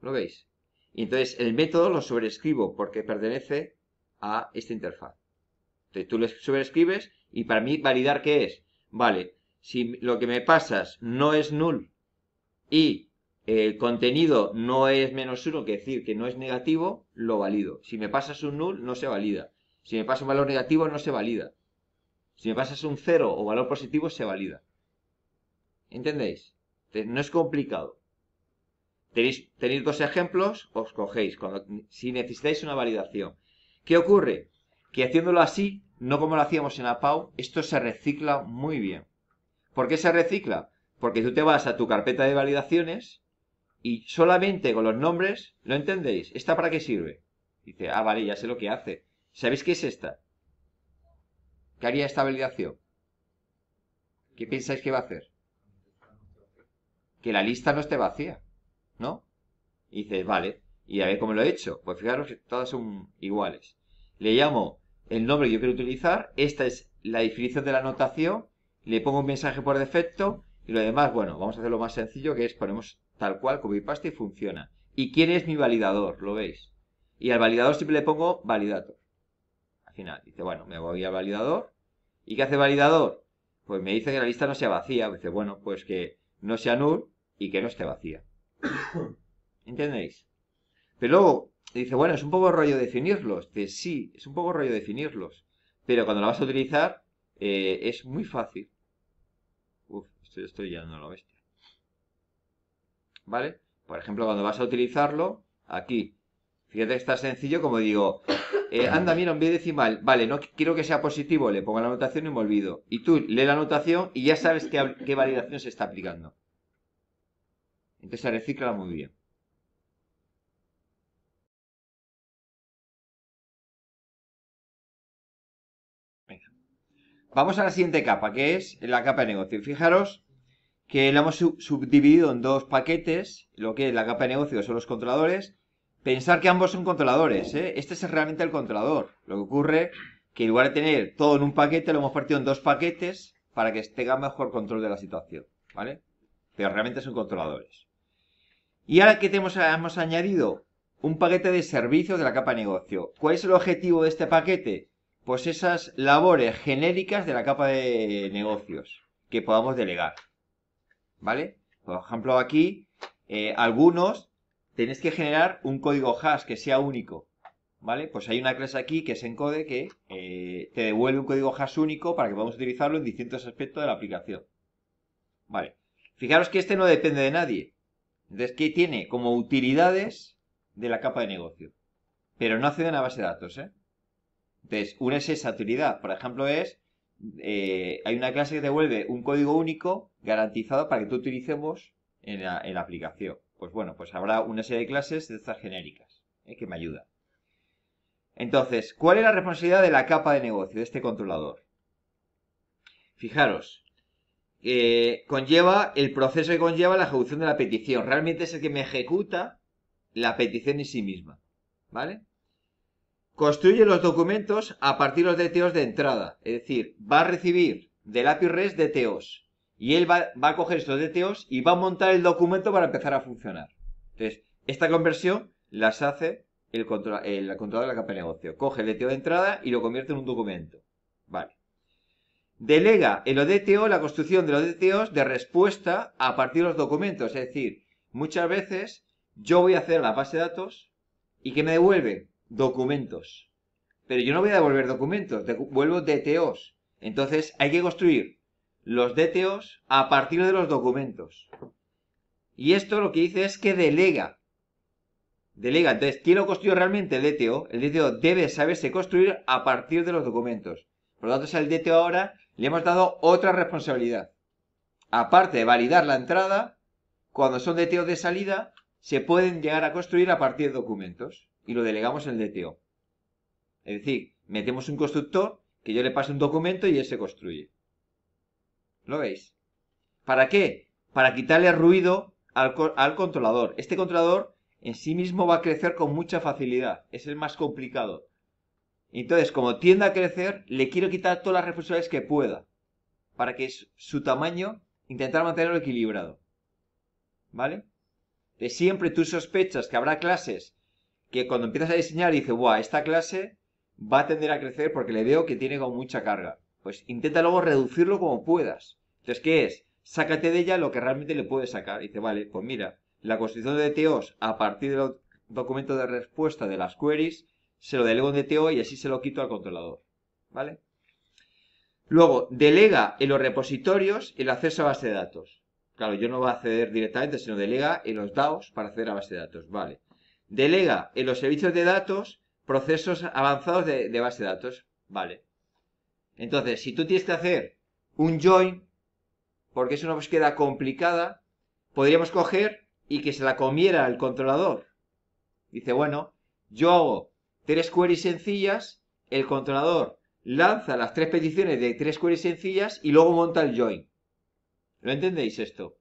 ¿Lo veis? Y entonces el método lo sobrescribo porque pertenece a esta interfaz. Entonces tú le sobrescribes y para mí validar qué es. Vale, si lo que me pasas no es null y el contenido no es menos uno, que decir que no es negativo, lo valido. Si me pasas un null, no se valida. Si me pasa un valor negativo, no se valida. Si me pasas un 0 o valor positivo, se valida. ¿Entendéis? No es complicado. Tenéis, dos ejemplos, os cogéis si necesitáis una validación. ¿Qué ocurre? Que haciéndolo así, no como lo hacíamos en APAU, esto se recicla muy bien. ¿Por qué se recicla? Porque tú te vas a tu carpeta de validaciones y solamente con los nombres, ¿lo entendéis? ¿Esta para qué sirve? Dice, ah, vale, ya sé lo que hace. ¿Sabéis qué es esta? ¿Qué haría esta validación? ¿Qué pensáis que va a hacer? Que la lista no esté vacía, ¿no? Y dices, vale, y a ver cómo lo he hecho. Pues fijaros que todas son iguales. Le llamo el nombre que yo quiero utilizar, esta es la definición de la anotación, le pongo un mensaje por defecto y lo demás, bueno, vamos a hacerlo más sencillo que es ponemos tal cual, copy paste y funciona. ¿Y quién es mi validador? ¿Lo veis? Y al validador siempre le pongo validator final. Dice, bueno, me voy al validador. ¿Y que hace validador? Pues me dice que la lista no sea vacía. Dice, bueno, pues que no sea null y que no esté vacía. ¿Entendéis? Pero luego dice, bueno, es un poco rollo definirlos. Dice, sí, es un poco rollo definirlos. Pero cuando la vas a utilizar, eh, es muy fácil. Uf, esto estoy ya la bestia. ¿Vale? Por ejemplo, cuando vas a utilizarlo, aquí. Fíjate que está sencillo, como digo, eh, anda, mira, un decimal. Vale, no quiero que sea positivo, le pongo la anotación y me olvido. Y tú lee la anotación y ya sabes qué, validación se está aplicando. Entonces se recicla muy bien. Vamos a la siguiente capa, que es la capa de negocio. Fijaros que la hemos subdividido en dos paquetes. Lo que es la capa de negocio son los controladores Pensar que ambos son controladores, ¿eh? Este es realmente el controlador. Lo que ocurre que en lugar de tener todo en un paquete, lo hemos partido en dos paquetes para que tenga mejor control de la situación, ¿vale? Pero realmente son controladores. Y ahora que tenemos, hemos añadido un paquete de servicios de la capa de negocio. ¿Cuál es el objetivo de este paquete? Pues esas labores genéricas de la capa de negocios que podamos delegar. ¿Vale? Por ejemplo, aquí eh, algunos tenéis que generar un código hash que sea único. ¿Vale? Pues hay una clase aquí que es encode que eh, te devuelve un código hash único para que podamos utilizarlo en distintos aspectos de la aplicación. Vale. Fijaros que este no depende de nadie. Entonces, que tiene como utilidades de la capa de negocio. Pero no acceden a base de datos, ¿eh? Entonces, una es esa utilidad. Por ejemplo, es eh, hay una clase que devuelve un código único garantizado para que tú utilicemos en la aplicación pues bueno, pues habrá una serie de clases de estas genéricas ¿eh? que me ayuda. Entonces, ¿cuál es la responsabilidad de la capa de negocio, de este controlador? Fijaros, conlleva el proceso que conlleva la ejecución de la petición. Realmente es el que me ejecuta la petición en sí misma. ¿Vale? Construye los documentos a partir de los DTOs de entrada. Es decir, va a recibir del API REST DTOs y él va, a coger estos DTOs y va a montar el documento para empezar a funcionar. Entonces, esta conversión las hace el, control, controlador de la capa de negocio. Coge el DTO de entrada y lo convierte en un documento. Vale. Delega el ODTO la construcción de los DTOs de respuesta a partir de los documentos. Es decir, muchas veces yo voy a hacer la base de datos y que me devuelve documentos. Pero yo no voy a devolver documentos, devuelvo DTOs. Entonces hay que construir los DTOs a partir de los documentos. Y esto lo que dice es que delega. Delega. Entonces, ¿quién lo construyó realmente? El DTO. El DTO debe saberse construir a partir de los documentos. Por lo tanto, al DTO ahora le hemos dado otra responsabilidad. Aparte de validar la entrada, cuando son DTO de salida, se pueden llegar a construir a partir de documentos. Y lo delegamos al el DTO. Es decir, metemos un constructor que yo le pase un documento y él se construye. ¿Lo veis? ¿Para qué? Para quitarle ruido al, controlador. Este controlador en sí mismo va a crecer con mucha facilidad. Es el más complicado. Entonces, como tiende a crecer, le quiero quitar todas las reflexiones que pueda. Para que su tamaño, intentar mantenerlo equilibrado. ¿Vale? De siempre tú sospechas que habrá clases que cuando empiezas a diseñar y dices, guau, esta clase va a tender a crecer porque le veo que tiene con mucha carga pues intenta luego reducirlo como puedas. Entonces, ¿qué es? Sácate de ella lo que realmente le puedes sacar. Y dice, vale, pues mira, la construcción de DTOs a partir del documento de respuesta de las queries, se lo delego en DTO y así se lo quito al controlador. ¿Vale? Luego, delega en los repositorios el acceso a base de datos. Claro, yo no voy a acceder directamente, sino delega en los DAOs para acceder a base de datos. Vale. Delega en los servicios de datos procesos avanzados de base de datos. Vale. Entonces, si tú tienes que hacer un join, porque es una búsqueda complicada, podríamos coger y que se la comiera el controlador. Dice, bueno, yo hago tres queries sencillas, el controlador lanza las tres peticiones de tres queries sencillas y luego monta el join. ¿Lo entendéis esto?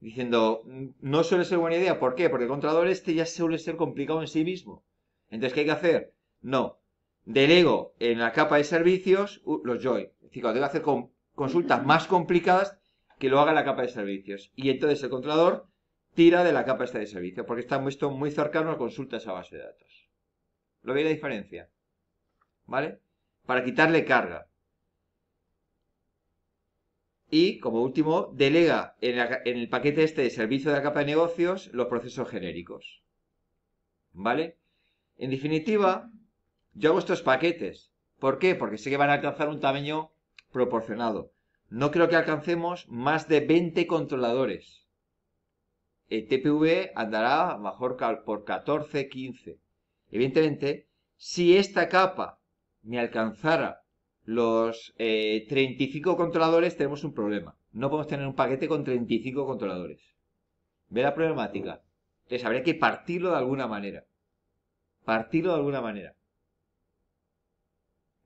Diciendo, no suele ser buena idea. ¿Por qué? Porque el controlador este ya suele ser complicado en sí mismo. Entonces, ¿qué hay que hacer? No, delego en la capa de servicios los Joy, Es decir, cuando tengo que hacer consultas más complicadas, que lo haga la capa de servicios. Y entonces el controlador tira de la capa esta de servicios, porque está muy, muy cercano a consultas a base de datos. ¿Lo veis la diferencia? ¿Vale? Para quitarle carga. Y, como último, delega en, en, el paquete este de servicio de la capa de negocios los procesos genéricos. ¿Vale? En definitiva, yo hago estos paquetes. ¿Por qué? Porque sé que van a alcanzar un tamaño proporcionado. No creo que alcancemos más de 20 controladores. El TPV andará mejor por 14, 15. Evidentemente, si esta capa me alcanzara los 35 eh, controladores, tenemos un problema. No podemos tener un paquete con 35 controladores. ¿Ve la problemática? Entonces habría que partirlo de alguna manera. Partirlo de alguna manera.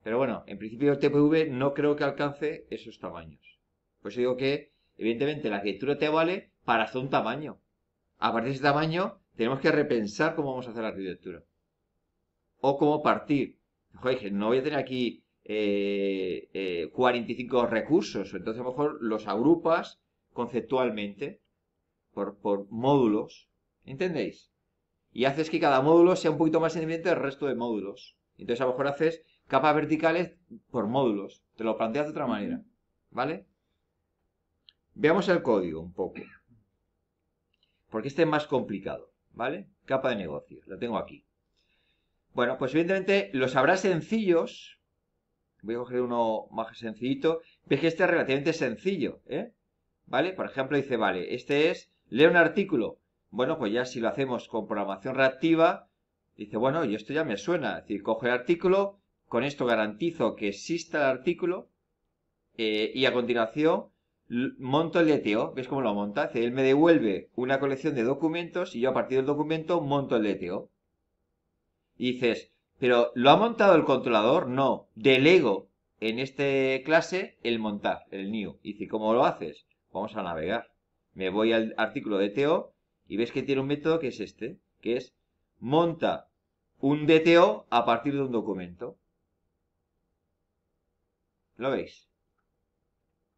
Pero bueno, en principio el TPV no creo que alcance esos tamaños. Pues digo que, evidentemente, la arquitectura te vale para hacer un tamaño. A partir de ese tamaño, tenemos que repensar cómo vamos a hacer la arquitectura. O cómo partir. Joder, no voy a tener aquí 45 eh, eh, recursos. Entonces, a lo mejor los agrupas conceptualmente por, por módulos. ¿Entendéis? Y haces que cada módulo sea un poquito más independiente del resto de módulos. Entonces, a lo mejor haces Capas verticales por módulos. Te lo planteas de otra manera. ¿Vale? Veamos el código un poco. Porque este es más complicado. ¿Vale? Capa de negocio. Lo tengo aquí. Bueno, pues evidentemente los habrá sencillos. Voy a coger uno más sencillito. Veis que este es relativamente sencillo. ¿eh? ¿Vale? Por ejemplo, dice, vale, este es, lee un artículo. Bueno, pues ya si lo hacemos con programación reactiva, dice, bueno, y esto ya me suena. Es decir, coge el artículo, con esto garantizo que exista el artículo eh, y a continuación monto el DTO. ¿Ves cómo lo monta? él me devuelve una colección de documentos y yo a partir del documento monto el DTO. Y dices, ¿pero lo ha montado el controlador? No, delego en este clase el montar, el new. Y dice, ¿cómo lo haces? Vamos a navegar. Me voy al artículo DTO y ves que tiene un método que es este, que es monta un DTO a partir de un documento. ¿Lo veis?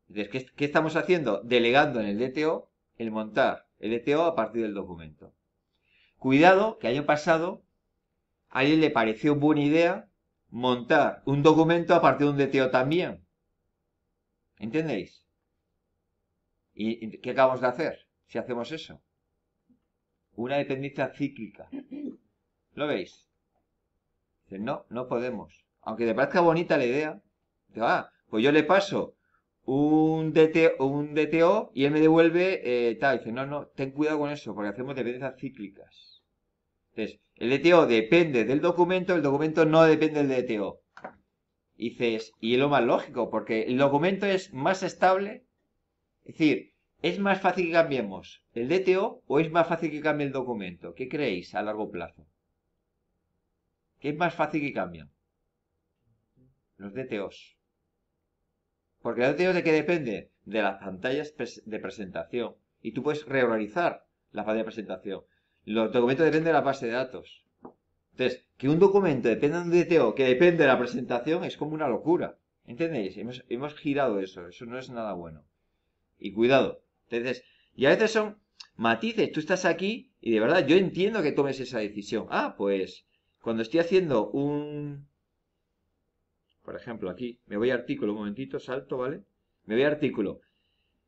Entonces, ¿qué, estamos haciendo? Delegando en el DTO el montar el DTO a partir del documento. Cuidado, que año pasado a alguien le pareció buena idea montar un documento a partir de un DTO también. ¿Entendéis? ¿Y qué acabamos de hacer si hacemos eso? Una dependencia cíclica. ¿Lo veis? No, no podemos. Aunque te parezca bonita la idea, ah, pues yo le paso un, DTO y él me devuelve eh, tal. Dice, no, no, ten cuidado con eso, porque hacemos dependencias cíclicas. Entonces, el DTO depende del documento, el documento no depende del DTO. Y dices, y es lo más lógico, porque el documento es más estable, es decir, ¿es más fácil que cambiemos el DTO o es más fácil que cambie el documento? ¿Qué creéis a largo plazo? ¿Qué es más fácil que cambien? Los DTOs. Porque el te de que depende de las pantallas de presentación. Y tú puedes reorganizar la pantalla de presentación. Los documentos dependen de la base de datos. Entonces, que un documento dependa de un DTO que depende de la presentación es como una locura. ¿Entendéis? Hemos, hemos girado eso. Eso no es nada bueno. Y cuidado. Entonces, y a veces son matices. Tú estás aquí y de verdad yo entiendo que tomes esa decisión. Ah, pues cuando estoy haciendo un, por ejemplo, aquí me voy a artículo, un momentito, salto, ¿vale? Me voy a artículo.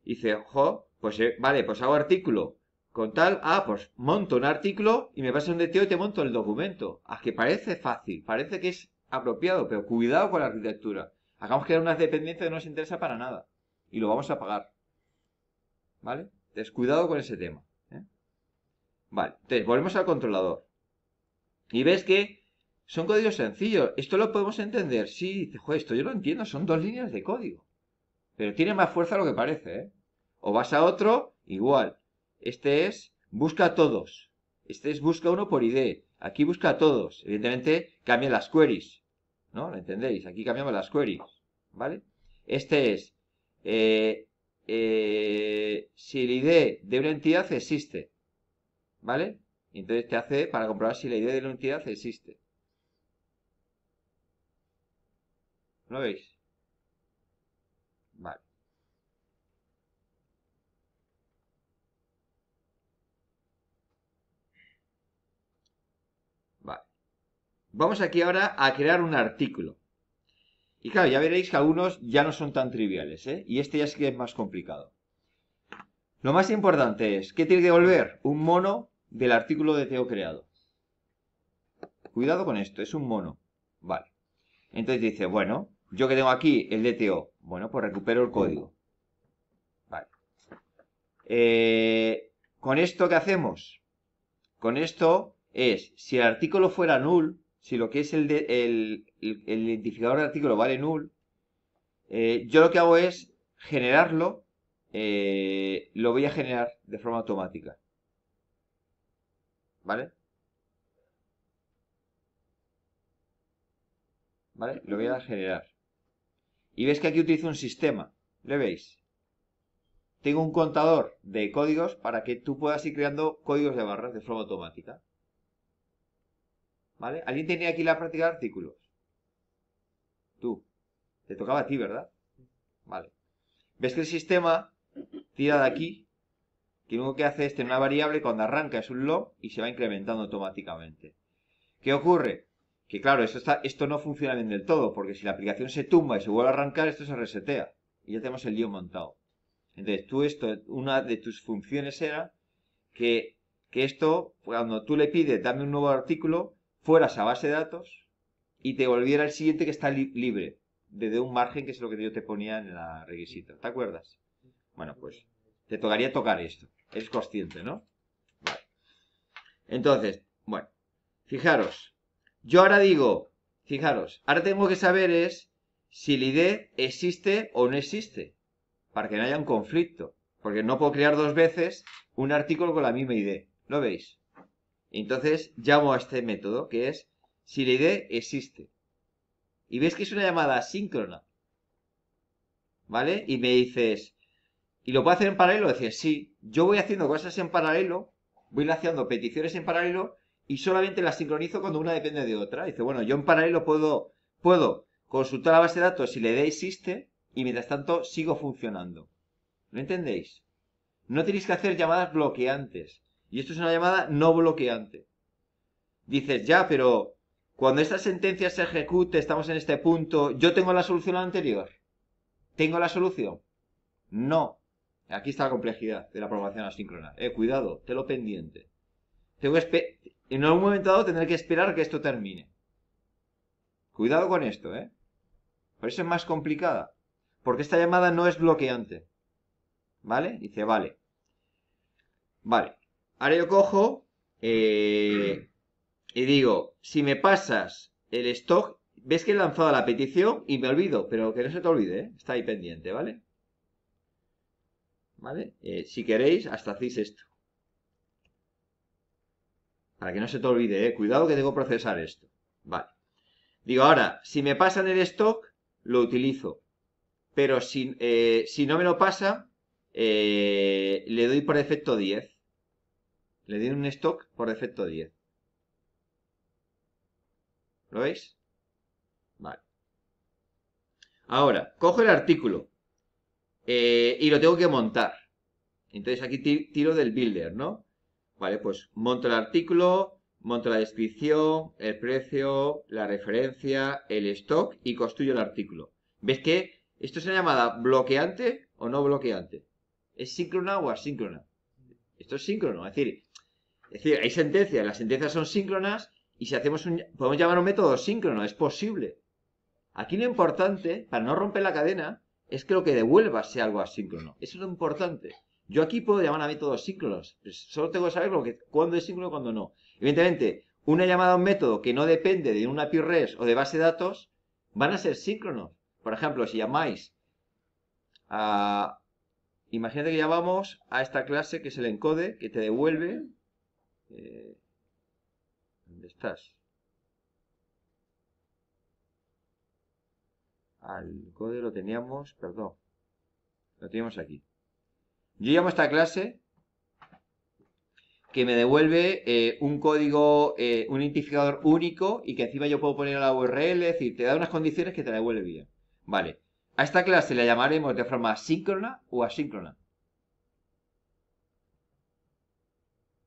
Dice, jo, pues eh, vale, pues hago artículo con tal, ah, pues monto un artículo y me pasa un DTO y te monto el documento. A ah, que parece fácil, parece que es apropiado, pero cuidado con la arquitectura. Hagamos crear una dependencia que no nos interesa para nada y lo vamos a pagar. ¿Vale? cuidado con ese tema. ¿eh? Vale, entonces volvemos al controlador. Y ves que son códigos sencillos. Esto lo podemos entender. Sí, esto yo lo entiendo. Son dos líneas de código. Pero tiene más fuerza lo que parece, ¿eh? O vas a otro, igual. Este es busca a todos. Este es busca uno por ID. Aquí busca a todos. Evidentemente, cambia las queries. ¿No? ¿Lo entendéis? Aquí cambiamos las queries. ¿Vale? Este es eh, eh, si el ID de una entidad existe. ¿Vale? entonces te hace para comprobar si la ID de una entidad existe. ¿Lo veis? Vale. Vale. Vamos aquí ahora a crear un artículo. Y claro, ya veréis que algunos ya no son tan triviales, ¿eh? Y este ya sí que es más complicado. Lo más importante es, ¿qué tiene que devolver? Un mono del artículo de Teo creado. Cuidado con esto, es un mono. Vale. Entonces dice, bueno, yo que tengo aquí el DTO. Bueno, pues recupero el código. Vale. Eh, ¿Con esto qué hacemos? Con esto es, si el artículo fuera null, si lo que es el, el, identificador de artículo vale null, eh, yo lo que hago es generarlo, eh, lo voy a generar de forma automática. ¿Vale? ¿Vale? Lo voy a generar. Y ves que aquí utilizo un sistema. ¿Le veis? Tengo un contador de códigos para que tú puedas ir creando códigos de barras de forma automática. ¿Vale? ¿Alguien tenía aquí la práctica de artículos? Tú. Te tocaba a ti, ¿verdad? Vale. ¿Ves que el sistema tira de aquí? Que lo único que hace es tener una variable cuando arranca es un log y se va incrementando automáticamente. ¿Qué ocurre? Que claro, esto, está, esto no funciona bien del todo, porque si la aplicación se tumba y se vuelve a arrancar, esto se resetea. Y ya tenemos el lío montado. Entonces, tú esto, una de tus funciones era que, que esto, cuando tú le pides, dame un nuevo artículo, fueras a base de datos y te volviera el siguiente que está libre, desde un margen que es lo que yo te ponía en la requisita. ¿Te acuerdas? Bueno, pues te tocaría tocar esto. es consciente, ¿no? Vale. Entonces, bueno, fijaros, yo ahora digo, fijaros, ahora tengo que saber es si la ID existe o no existe, para que no haya un conflicto, porque no puedo crear dos veces un artículo con la misma ID, ¿lo veis? Entonces llamo a este método, que es si la ID existe. Y ves que es una llamada asíncrona, ¿vale? Y me dices, ¿y lo puedo hacer en paralelo? Dices, sí, yo voy haciendo cosas en paralelo, voy haciendo peticiones en paralelo y solamente la sincronizo cuando una depende de otra. Dice, bueno, yo en paralelo puedo, puedo consultar la base de datos si le idea existe y mientras tanto sigo funcionando. ¿Lo entendéis? No tenéis que hacer llamadas bloqueantes. Y esto es una llamada no bloqueante. Dices, ya, pero cuando esta sentencia se ejecute, estamos en este punto, ¿yo tengo la solución anterior? ¿Tengo la solución? No. Aquí está la complejidad de la programación asíncrona. Eh, cuidado, te lo pendiente. Tengo que y en algún momento dado tendré que esperar que esto termine. Cuidado con esto, ¿eh? Por eso es más complicada. Porque esta llamada no es bloqueante. ¿Vale? Dice, vale. Vale. Ahora yo cojo eh, y digo, si me pasas el stock, ves que he lanzado la petición y me olvido, pero que no se te olvide, ¿eh? está ahí pendiente, ¿vale? ¿Vale? Eh, si queréis, hasta hacéis esto. Para que no se te olvide, ¿eh? Cuidado que tengo que procesar esto. Vale. Digo, ahora, si me pasan el stock, lo utilizo. Pero si, eh, si no me lo pasa, eh, le doy por defecto 10. Le doy un stock por defecto 10. ¿Lo veis? Vale. Ahora, cojo el artículo eh, y lo tengo que montar. Entonces aquí tiro del builder, ¿no? ¿Vale? Pues monto el artículo, monto la descripción, el precio, la referencia, el stock y construyo el artículo. ¿Ves que esto es una llamada bloqueante o no bloqueante? ¿Es síncrona o asíncrona? Esto es síncrono, es decir, es decir, hay sentencias, las sentencias son síncronas y si hacemos un, podemos llamar un método síncrono, es posible. Aquí lo importante, para no romper la cadena, es que lo que devuelva sea algo asíncrono. Eso es lo importante. Yo aquí puedo llamar a métodos síncronos, solo tengo que saber que, cuándo es síncrono y cuándo no. Evidentemente, una llamada a un método que no depende de una API REST o de base de datos van a ser síncronos. Por ejemplo, si llamáis a... Imagínate que llamamos a esta clase que es el encode, que te devuelve... Eh, ¿Dónde estás? Al encode lo teníamos, perdón, lo teníamos aquí. Yo llamo a esta clase que me devuelve eh, un código, eh, un identificador único y que encima yo puedo poner la URL, es decir, te da unas condiciones que te la devuelve bien. Vale. A esta clase la llamaremos de forma síncrona o asíncrona.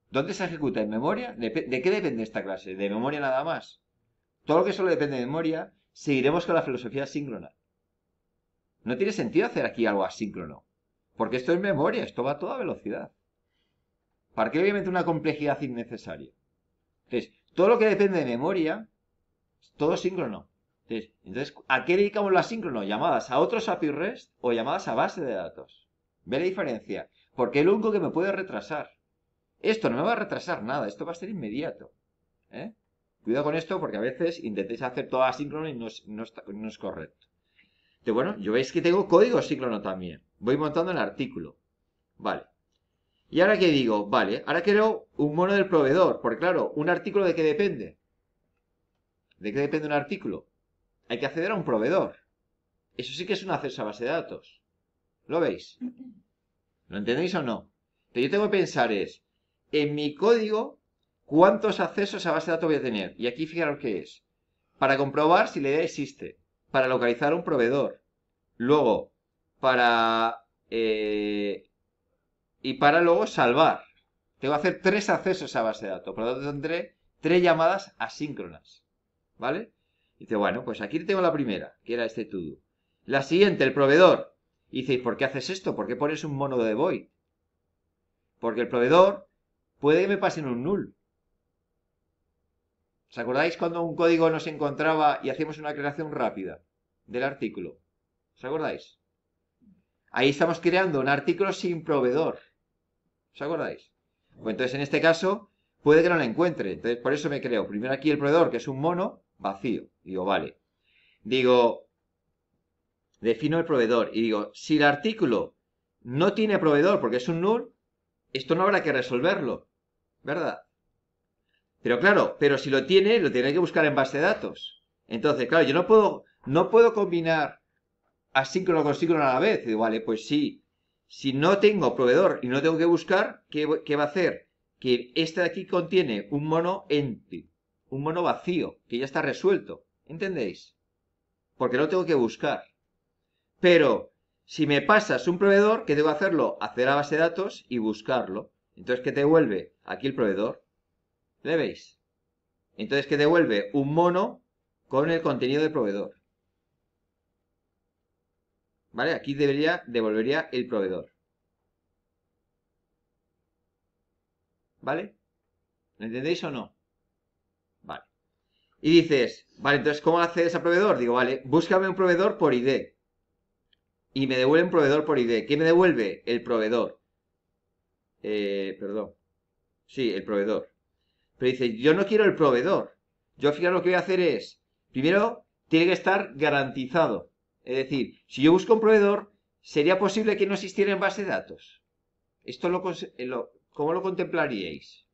¿Dónde se ejecuta? ¿En memoria? ¿De, qué depende esta clase? ¿De memoria nada más? Todo lo que solo depende de memoria, seguiremos con la filosofía asíncrona. No tiene sentido hacer aquí algo asíncrono. Porque esto es memoria, esto va a toda velocidad. ¿Para qué obviamente una complejidad innecesaria? Entonces, todo lo que depende de memoria, todo síncrono. Entonces, ¿a qué dedicamos lo asíncrono? ¿Llamadas a otros API REST o llamadas a base de datos? ¿Ve la diferencia? Porque es lo único que me puede retrasar. Esto no me va a retrasar nada, esto va a ser inmediato. ¿eh? Cuidado con esto porque a veces intentéis hacer todo asíncrono y no es, es correcto. Entonces, bueno, yo veis que tengo código síncrono también. Voy montando el artículo. Vale. Y ahora que digo, vale, ahora quiero un mono del proveedor, porque claro, un artículo de qué depende. ¿De qué depende un artículo? Hay que acceder a un proveedor. Eso sí que es un acceso a base de datos. ¿Lo veis? ¿Lo entendéis o no? Lo que yo tengo que pensar es, en mi código, ¿cuántos accesos a base de datos voy a tener? Y aquí fijaros qué es. Para comprobar si la idea existe. Para localizar un proveedor. Luego, para... Eh, y para luego salvar. Tengo que hacer tres accesos a base de datos. Por lo tanto, tendré tres llamadas asíncronas. ¿Vale? Y dice, bueno, pues aquí tengo la primera, que era este todo. La siguiente, el proveedor. Y dice, por qué haces esto? ¿Por qué pones un mono de void? Porque el proveedor puede que me pasen un null. ¿Os acordáis cuando un código nos encontraba y hacíamos una creación rápida del artículo? ¿Os acordáis? Ahí estamos creando un artículo sin proveedor. ¿Os acordáis? Pues entonces, en este caso, puede que no lo encuentre. Entonces, por eso me creo. Primero aquí el proveedor, que es un mono, vacío. Digo, vale. Digo, defino el proveedor. Y digo, si el artículo no tiene proveedor porque es un null, esto no habrá que resolverlo. ¿Verdad? Pero claro, pero si lo tiene, lo tiene que buscar en base de datos. Entonces, claro, yo no puedo, no puedo combinar asíncrono con consigo a la vez. Digo, vale, pues sí. Si no tengo proveedor y no tengo que buscar, ¿qué, va a hacer? Que este de aquí contiene un mono empty, un mono vacío, que ya está resuelto. ¿Entendéis? Porque no tengo que buscar. Pero si me pasas un proveedor, ¿qué debo hacerlo? Hacer a base de datos y buscarlo. Entonces, ¿qué te devuelve? Aquí el proveedor. ¿Le veis? Entonces, ¿qué devuelve? Un mono con el contenido del proveedor. ¿Vale? Aquí debería, devolvería el proveedor. ¿Vale? ¿Lo entendéis o no? Vale. Y dices, vale, entonces, ¿cómo haces al proveedor? Digo, vale, búscame un proveedor por ID. Y me devuelve un proveedor por ID. ¿Qué me devuelve? El proveedor. Eh, perdón. Sí, el proveedor. Pero dice, yo no quiero el proveedor. Yo, fijaros, lo que voy a hacer es, primero, tiene que estar garantizado. Es decir, si yo busco un proveedor, ¿sería posible que no existiera en base de datos? Esto eh, ¿Cómo lo contemplaríais?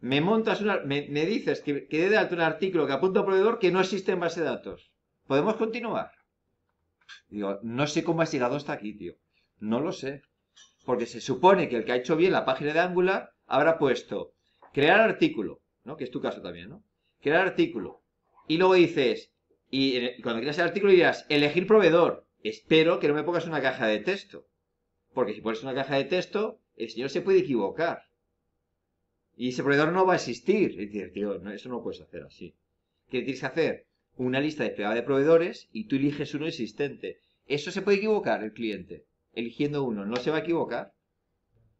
Me montas una, me, dices que, de alto un artículo que apunta a proveedor que no existe en base de datos. ¿Podemos continuar? Digo, no sé cómo has llegado hasta aquí, tío. No lo sé. Porque se supone que el que ha hecho bien la página de Angular habrá puesto crear artículo, ¿no? Que es tu caso también, ¿no? Crear artículo. Y luego dices, y eh, cuando creas el artículo dirás, elegir proveedor. Espero que no me pongas una caja de texto. Porque si pones una caja de texto, el señor se puede equivocar. Y ese proveedor no va a existir. Es decir, tío, no, eso no puedes hacer así. ¿Qué tienes que hacer? Una lista desplegada de proveedores y tú eliges uno existente. Eso se puede equivocar el cliente. Eligiendo uno, no se va a equivocar.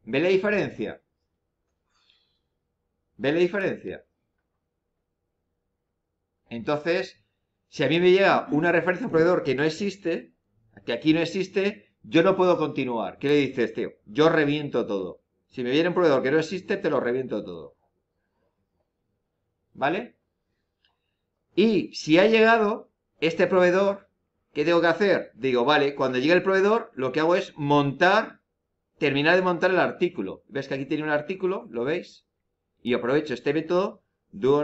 ¿Ve la diferencia? ¿Ve la diferencia? Entonces, si a mí me llega una referencia a proveedor que no existe, que aquí no existe, yo no puedo continuar. ¿Qué le dices, tío? Yo reviento todo. Si me viene un proveedor que no existe, te lo reviento todo. ¿Vale? Y si ha llegado este proveedor, ¿qué tengo que hacer? Digo, vale, cuando llegue el proveedor, lo que hago es montar, terminar de montar el artículo. ¿Ves que aquí tiene un artículo? ¿Lo veis? Y aprovecho este método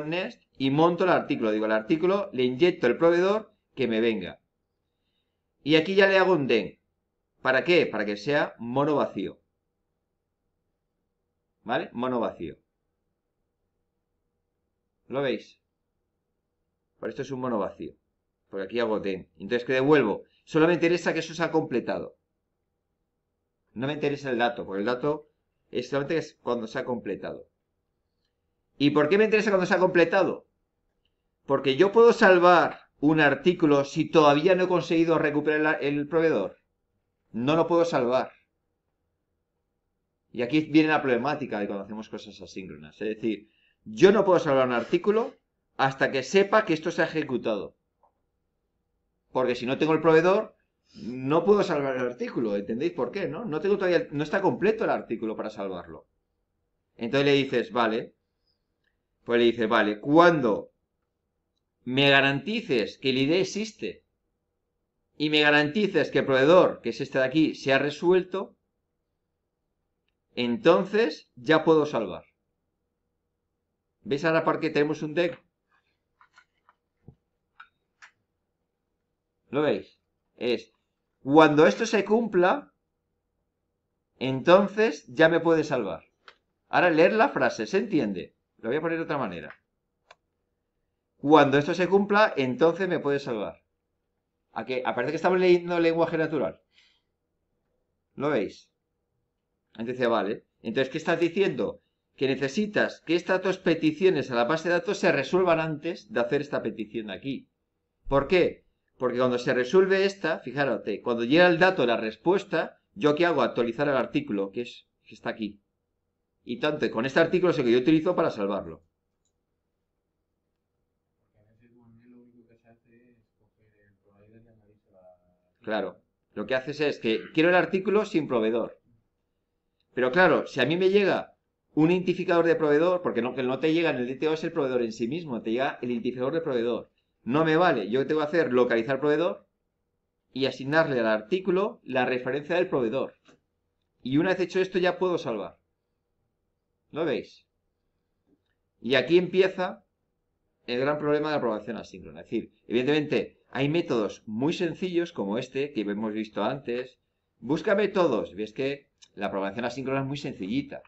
nest y monto el artículo. Digo, el artículo le inyecto el proveedor que me venga. Y aquí ya le hago un den. ¿Para qué? Para que sea mono vacío. ¿Vale? Mono vacío. ¿Lo veis? Por esto es un mono vacío. Porque aquí hago den. Entonces, ¿qué devuelvo? Solo me interesa que eso se ha completado. No me interesa el dato, porque el dato es solamente cuando se ha completado. ¿Y por qué me interesa cuando se ha completado? Porque yo puedo salvar un artículo si todavía no he conseguido recuperar el proveedor. No lo puedo salvar. Y aquí viene la problemática de cuando hacemos cosas asíncronas. Es decir, yo no puedo salvar un artículo hasta que sepa que esto se ha ejecutado. Porque si no tengo el proveedor, no puedo salvar el artículo. ¿Entendéis por qué? No, tengo todavía, no está completo el artículo para salvarlo. Entonces le dices, vale, pues le dice, vale, cuando me garantices que el ID existe y me garantices que el proveedor, que es este de aquí, se ha resuelto, entonces ya puedo salvar. ¿Veis ahora por qué tenemos un deck? ¿Lo veis? Es, cuando esto se cumpla, entonces ya me puede salvar. Ahora leer la frase, ¿se entiende? Lo voy a poner de otra manera. Cuando esto se cumpla, entonces me puede salvar. ¿A que Aparece que estamos leyendo lenguaje natural. ¿Lo veis? Entonces, vale. Entonces, ¿qué estás diciendo? Que necesitas que estas dos peticiones a la base de datos se resuelvan antes de hacer esta petición aquí. ¿Por qué? Porque cuando se resuelve esta, fijárate, cuando llega el dato, la respuesta, yo qué hago? Actualizar el artículo, que es que está aquí. Y tanto, con este artículo es el que yo utilizo para salvarlo. Claro, lo que haces es que quiero el artículo sin proveedor. Pero claro, si a mí me llega un identificador de proveedor, porque no, que no te llega en el DTO es el proveedor en sí mismo, te llega el identificador de proveedor. No me vale, yo tengo que hacer localizar proveedor y asignarle al artículo la referencia del proveedor. Y una vez hecho esto ya puedo salvar. ¿Lo veis? Y aquí empieza el gran problema de la programación asíncrona. Es decir, evidentemente hay métodos muy sencillos como este que hemos visto antes. Búscame todos. Ves que la programación asíncrona es muy sencillita.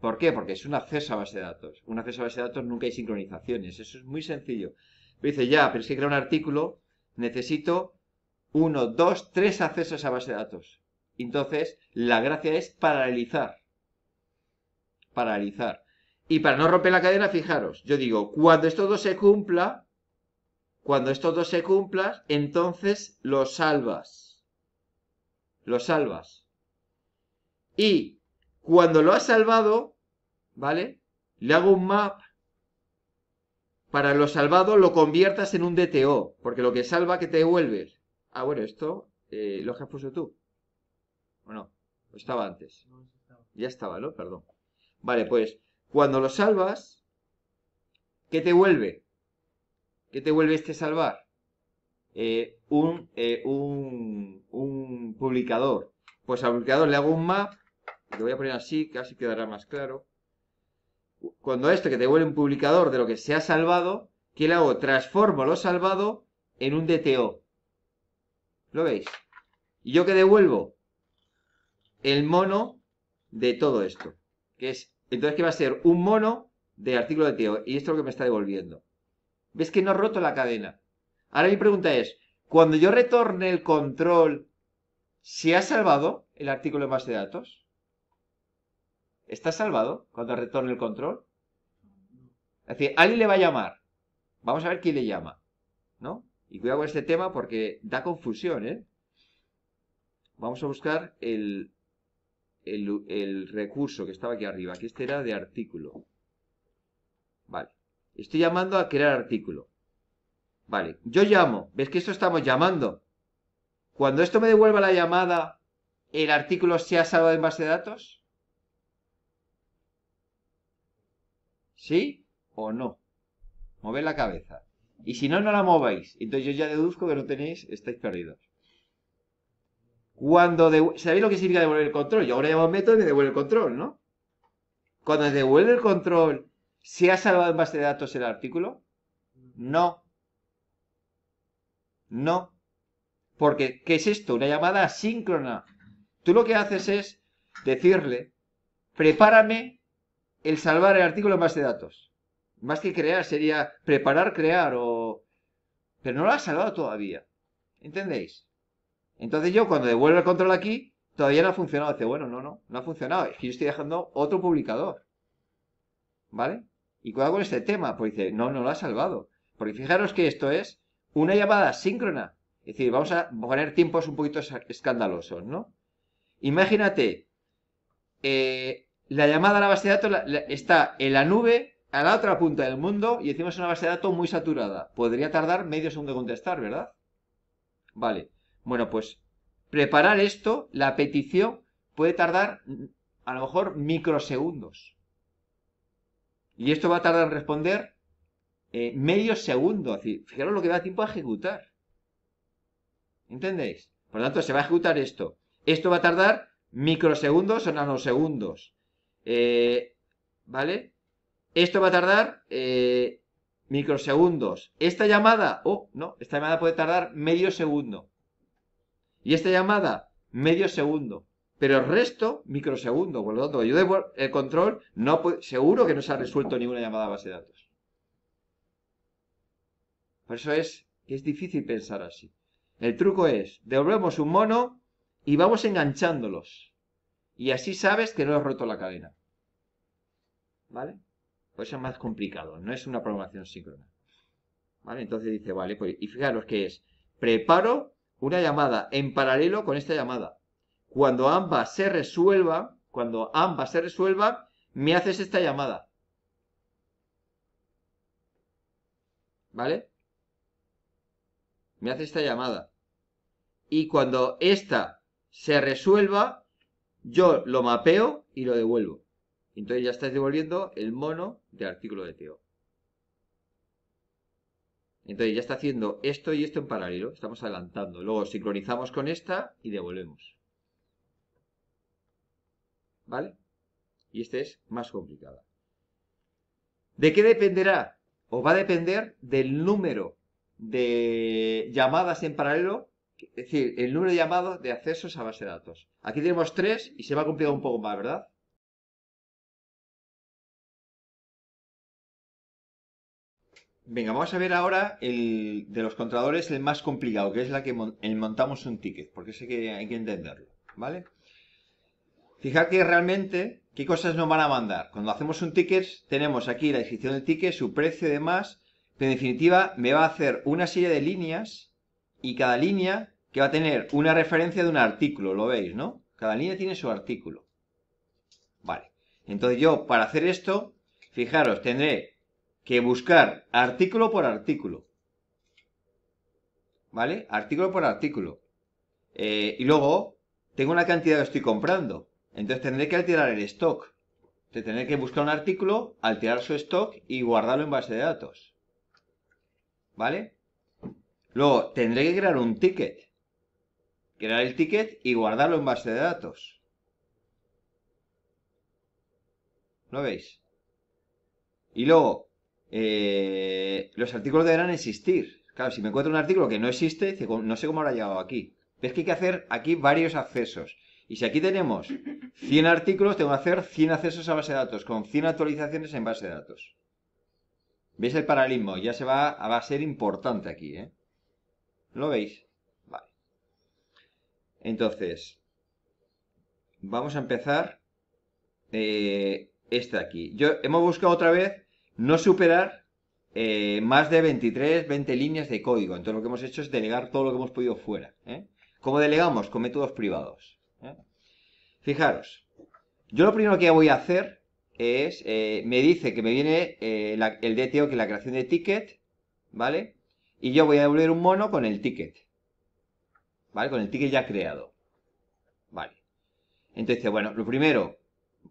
¿Por qué? Porque es un acceso a base de datos. Un acceso a base de datos nunca hay sincronizaciones. Eso es muy sencillo. Pero dice, ya, pero es que crear un artículo necesito uno, dos, tres accesos a base de datos. Entonces, la gracia es paralelizar paralizar. Y para no romper la cadena, fijaros, yo digo, cuando esto todo se cumpla, cuando esto todo se cumpla entonces lo salvas. Lo salvas. Y cuando lo has salvado, ¿vale? Le hago un map. Para lo salvado lo conviertas en un DTO, porque lo que salva que te devuelves. Ah, bueno, esto eh, lo has puesto tú. Bueno, no? estaba antes? Ya estaba, ¿no? Perdón. Vale, pues cuando lo salvas, ¿qué te vuelve? ¿Qué te vuelve este salvar? Eh, un, eh, un, un publicador. Pues al publicador le hago un map, lo voy a poner así, casi quedará más claro. Cuando esto que te vuelve un publicador de lo que se ha salvado, ¿qué le hago? Transformo lo salvado en un DTO. ¿Lo veis? ¿Y yo qué devuelvo? El mono de todo esto es, entonces que va a ser un mono de artículo de tío y esto es lo que me está devolviendo. ¿Ves que no ha roto la cadena? Ahora mi pregunta es, cuando yo retorne el control, ¿se ha salvado el artículo de base de datos? ¿Está salvado cuando retorne el control? Es decir, alguien le va a llamar. Vamos a ver quién le llama. ¿No? Y cuidado con este tema porque da confusión, ¿eh? Vamos a buscar el, el, recurso que estaba aquí arriba, que este era de artículo. Vale. Estoy llamando a crear artículo. Vale. Yo llamo. ¿Ves que esto estamos llamando? Cuando esto me devuelva la llamada, ¿el artículo se ha salvado en base de datos? ¿Sí o no? mover la cabeza. Y si no, no la mováis. Entonces yo ya deduzco que no tenéis, estáis perdidos. Cuando ¿Sabéis lo que significa devolver el control? Yo ahora llamo un método y me devuelve el control, ¿no? Cuando devuelve el control, ¿se ha salvado en base de datos el artículo? No. No. Porque, ¿qué es esto? Una llamada asíncrona. Tú lo que haces es decirle, prepárame el salvar el artículo en base de datos. Más que crear, sería preparar, crear o... Pero no lo ha salvado todavía. ¿Entendéis? Entonces yo cuando devuelvo el control aquí, todavía no ha funcionado. Dice, bueno, no, no, no ha funcionado. Es que yo estoy dejando otro publicador. ¿Vale? Y cuidado con este tema, pues dice, no, no lo ha salvado. Porque fijaros que esto es una llamada síncrona. Es decir, vamos a poner tiempos un poquito escandalosos, ¿no? Imagínate, eh, la llamada a la base de datos está en la nube, a la otra punta del mundo, y decimos una base de datos muy saturada. Podría tardar medio segundo en contestar, ¿verdad? Vale. Bueno, pues preparar esto, la petición, puede tardar mm, a lo mejor microsegundos. Y esto va a tardar en responder eh, medio segundo. Fijaros lo que da tiempo a ejecutar. ¿Entendéis? Por lo tanto, se va a ejecutar esto. Esto va a tardar microsegundos o nanosegundos. Eh, ¿Vale? Esto va a tardar eh, microsegundos. Esta llamada, oh, no, esta llamada puede tardar medio segundo. Y esta llamada, medio segundo. Pero el resto, microsegundo. Por lo tanto, yo el control, no seguro que no se ha resuelto ninguna llamada a base de datos. Por eso es, que es difícil pensar así. El truco es, devolvemos un mono y vamos enganchándolos. Y así sabes que no has roto la cadena. ¿Vale? Pues es más complicado, no es una programación síncrona. ¿Vale? Entonces dice, vale, pues, y fijaros que es, preparo una llamada en paralelo con esta llamada. Cuando ambas se resuelvan, cuando ambas se resuelvan, me haces esta llamada. ¿Vale? Me hace esta llamada. Y cuando esta se resuelva, yo lo mapeo y lo devuelvo. Entonces ya estás devolviendo el mono de artículo de teo. Entonces ya está haciendo esto y esto en paralelo, estamos adelantando. Luego sincronizamos con esta y devolvemos. ¿Vale? Y esta es más complicada. ¿De qué dependerá? O va a depender del número de llamadas en paralelo, es decir, el número de llamadas de accesos a base de datos. Aquí tenemos tres y se va a complicar un poco más, ¿verdad? Venga, vamos a ver ahora el de los contadores el más complicado, que es la que montamos un ticket, porque sé que hay que entenderlo, ¿vale? Fijar que realmente, ¿qué cosas nos van a mandar? Cuando hacemos un ticket, tenemos aquí la descripción del ticket, su precio y demás, pero en definitiva me va a hacer una serie de líneas y cada línea que va a tener una referencia de un artículo, lo veis, ¿no? Cada línea tiene su artículo. Vale. Entonces yo, para hacer esto, fijaros, tendré que buscar artículo por artículo. ¿Vale? Artículo por artículo. Eh, y luego, tengo una cantidad que estoy comprando. Entonces tendré que alterar el stock. Te tener que buscar un artículo, alterar su stock y guardarlo en base de datos. ¿Vale? Luego, tendré que crear un ticket. Crear el ticket y guardarlo en base de datos. ¿Lo veis? Y luego, eh, los artículos deberán existir. Claro, si me encuentro un artículo que no existe, no sé cómo habrá llegado aquí. Ves que hay que hacer aquí varios accesos. Y si aquí tenemos 100 artículos, tengo que hacer 100 accesos a base de datos, con 100 actualizaciones en base de datos. ¿Veis el paralelismo? Ya se va, a ser importante aquí, ¿eh? ¿Lo veis? Vale. Entonces, vamos a empezar eh, este aquí. Yo, hemos buscado otra vez no superar eh, más de 23, 20 líneas de código. Entonces lo que hemos hecho es delegar todo lo que hemos podido fuera. ¿eh? ¿Cómo delegamos? Con métodos privados. ¿eh? Fijaros, yo lo primero que voy a hacer es, me dice que me viene el DTO, que es la creación de ticket, ¿vale? Y yo voy a devolver un mono con el ticket, ¿vale? Con el ticket ya creado, ¿vale? Entonces, bueno, lo primero,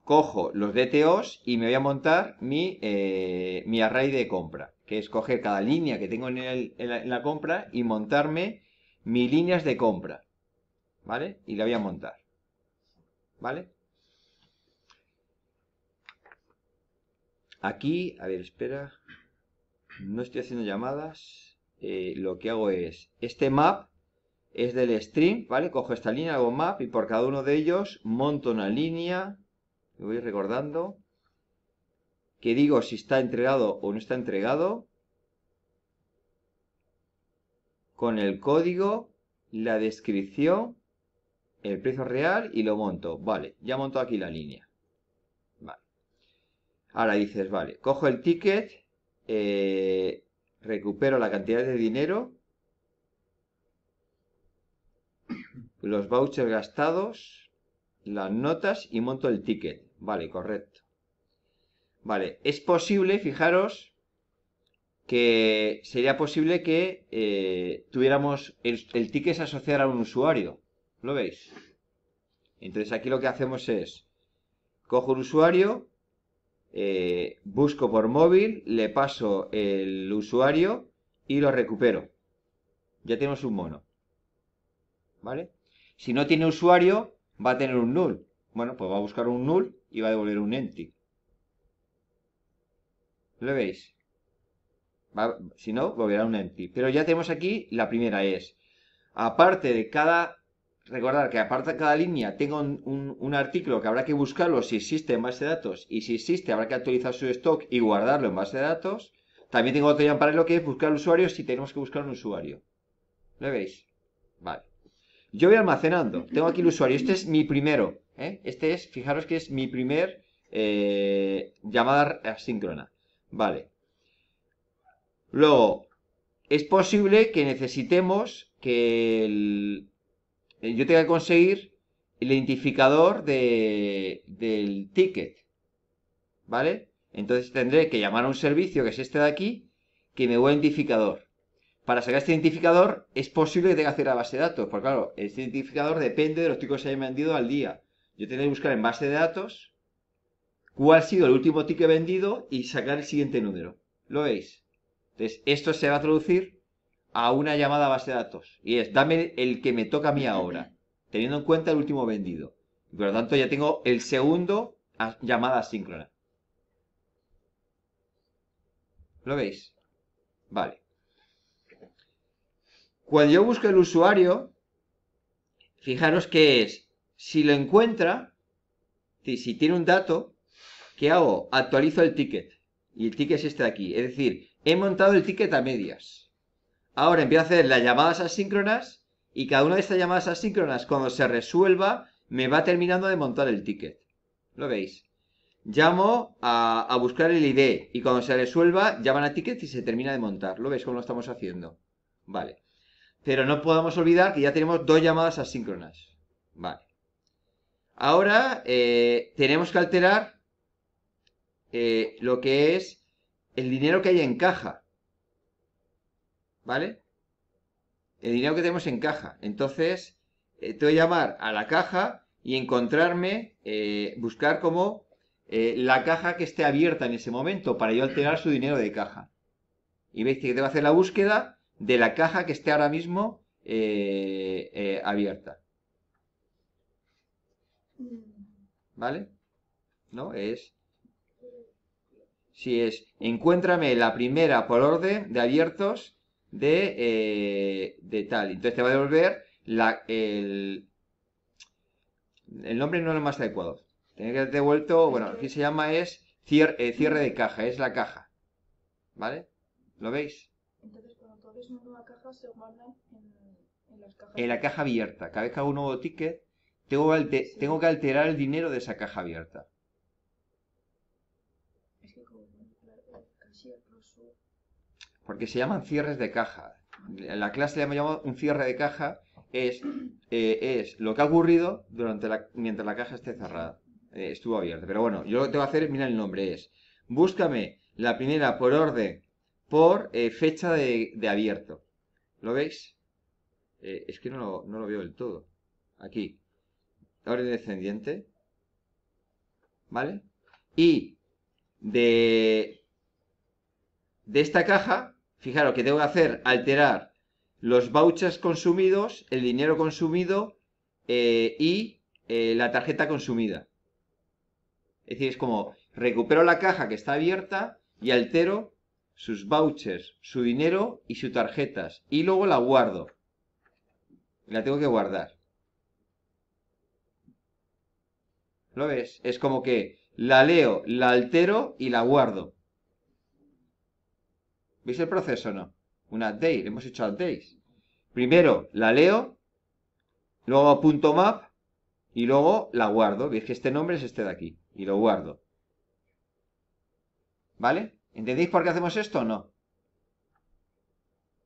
cojo los DTOs y me voy a montar eh, mi, array de compra, que es coger cada línea que tengo en, el, en, la, compra y montarme mis líneas de compra, ¿vale? Y la voy a montar, ¿vale? Aquí, a ver, espera, no estoy haciendo llamadas, eh, lo que hago es, este map es del stream ¿vale? Cojo esta línea, hago map y por cada uno de ellos monto una línea voy recordando, que digo si está entregado o no está entregado, con el código, la descripción, el precio real y lo monto. Vale, ya monto aquí la línea. Vale. Ahora dices, vale, cojo el ticket, eh, recupero la cantidad de dinero, los vouchers gastados, las notas y monto el ticket. Vale, correcto. Vale, es posible, fijaros, que sería posible que eh, tuviéramos el, ticket asociado a un usuario. ¿Lo veis? Entonces aquí lo que hacemos es, cojo un usuario, eh, busco por móvil, le paso el usuario y lo recupero. Ya tenemos un mono. ¿Vale? Si no tiene usuario, va a tener un null. Bueno, pues va a buscar un null va a devolver un empty, ¿Lo veis? si no, volverá un empty. Pero ya tenemos aquí, la primera es, aparte de cada, recordar que aparte de cada línea tengo un, artículo que habrá que buscarlo si existe en base de datos y si existe habrá que actualizar su stock y guardarlo en base de datos. También tengo otro ya para que es buscar usuario si tenemos que buscar un usuario. ¿Lo veis? Vale. Yo voy almacenando. Tengo aquí el usuario. Este es mi primero. ¿eh? Este es, fijaros que es mi primer eh, llamada asíncrona. Vale. Luego, es posible que necesitemos que el, eh, yo tenga que conseguir el identificador de, del ticket. ¿Vale? Entonces tendré que llamar a un servicio, que es este de aquí, que me voy a identificador. Para sacar este identificador es posible que tenga que hacer la base de datos, porque claro, este identificador depende de los tickets que se hayan vendido al día. Yo tenía que buscar en base de datos cuál ha sido el último ticket vendido y sacar el siguiente número. ¿Lo veis? Entonces, esto se va a traducir a una llamada a base de datos. Y es, dame el que me toca a mí ahora, teniendo en cuenta el último vendido. Por lo tanto, ya tengo el segundo llamada asíncrona. ¿Lo veis? Vale. Cuando yo busco el usuario, fijaros que es si lo encuentra, si tiene un dato, ¿qué hago? Actualizo el ticket. Y el ticket es este de aquí. Es decir, he montado el ticket a medias. Ahora empiezo a hacer las llamadas asíncronas y cada una de estas llamadas asíncronas, cuando se resuelva, me va terminando de montar el ticket. ¿Lo veis? Llamo a, buscar el ID y cuando se resuelva, llaman a ticket y se termina de montar. ¿Lo veis cómo lo estamos haciendo? Vale. Pero no podemos olvidar que ya tenemos dos llamadas asíncronas. Vale. Ahora eh, tenemos que alterar eh, lo que es el dinero que hay en caja. ¿Vale? El dinero que tenemos en caja. Entonces, te voy a llamar a la caja y encontrarme, eh, buscar como la caja que esté abierta en ese momento para yo alterar su dinero de caja. Y veis que te va a hacer la búsqueda de la caja que esté ahora mismo abierta. ¿Vale? ¿No? Es... Si es, encuéntrame la primera por orden de abiertos de, eh, de tal. Entonces te va a devolver la, el, nombre no es más adecuado. Tiene que haber devuelto, bueno, aquí se llama es eh, cierre, de caja, es la caja. ¿Vale? ¿Lo veis? Entonces, cuando tú una nueva caja, se guarda en, en las cajas. En la caja abierta. Cada vez que hago un nuevo ticket, tengo, que alterar el dinero de esa caja abierta. Porque se llaman cierres de caja. En La clase le hemos un cierre de caja. Es, eh, es lo que ha ocurrido durante la, mientras la caja esté cerrada. Eh, estuvo abierta. Pero bueno, yo lo que tengo que hacer es, mira el nombre, es búscame la primera por orden por eh, fecha de, abierto. ¿Lo veis? es que no no lo veo del todo. Aquí orden descendiente. ¿Vale? Y de, de esta caja, fijaros que tengo que hacer alterar los vouchers consumidos, el dinero consumido eh, y eh, la tarjeta consumida. Es decir, es como recupero la caja que está abierta y altero sus vouchers, su dinero y sus tarjetas. Y luego la guardo. La tengo que guardar. ¿Lo ves? Es como que la leo, la altero y la guardo. ¿Veis el proceso o no? Una update, hemos hecho updates. Primero la leo, luego punto map y luego la guardo. Veis que este nombre es este de aquí y lo guardo. ¿Vale? ¿Entendéis por qué hacemos esto o no?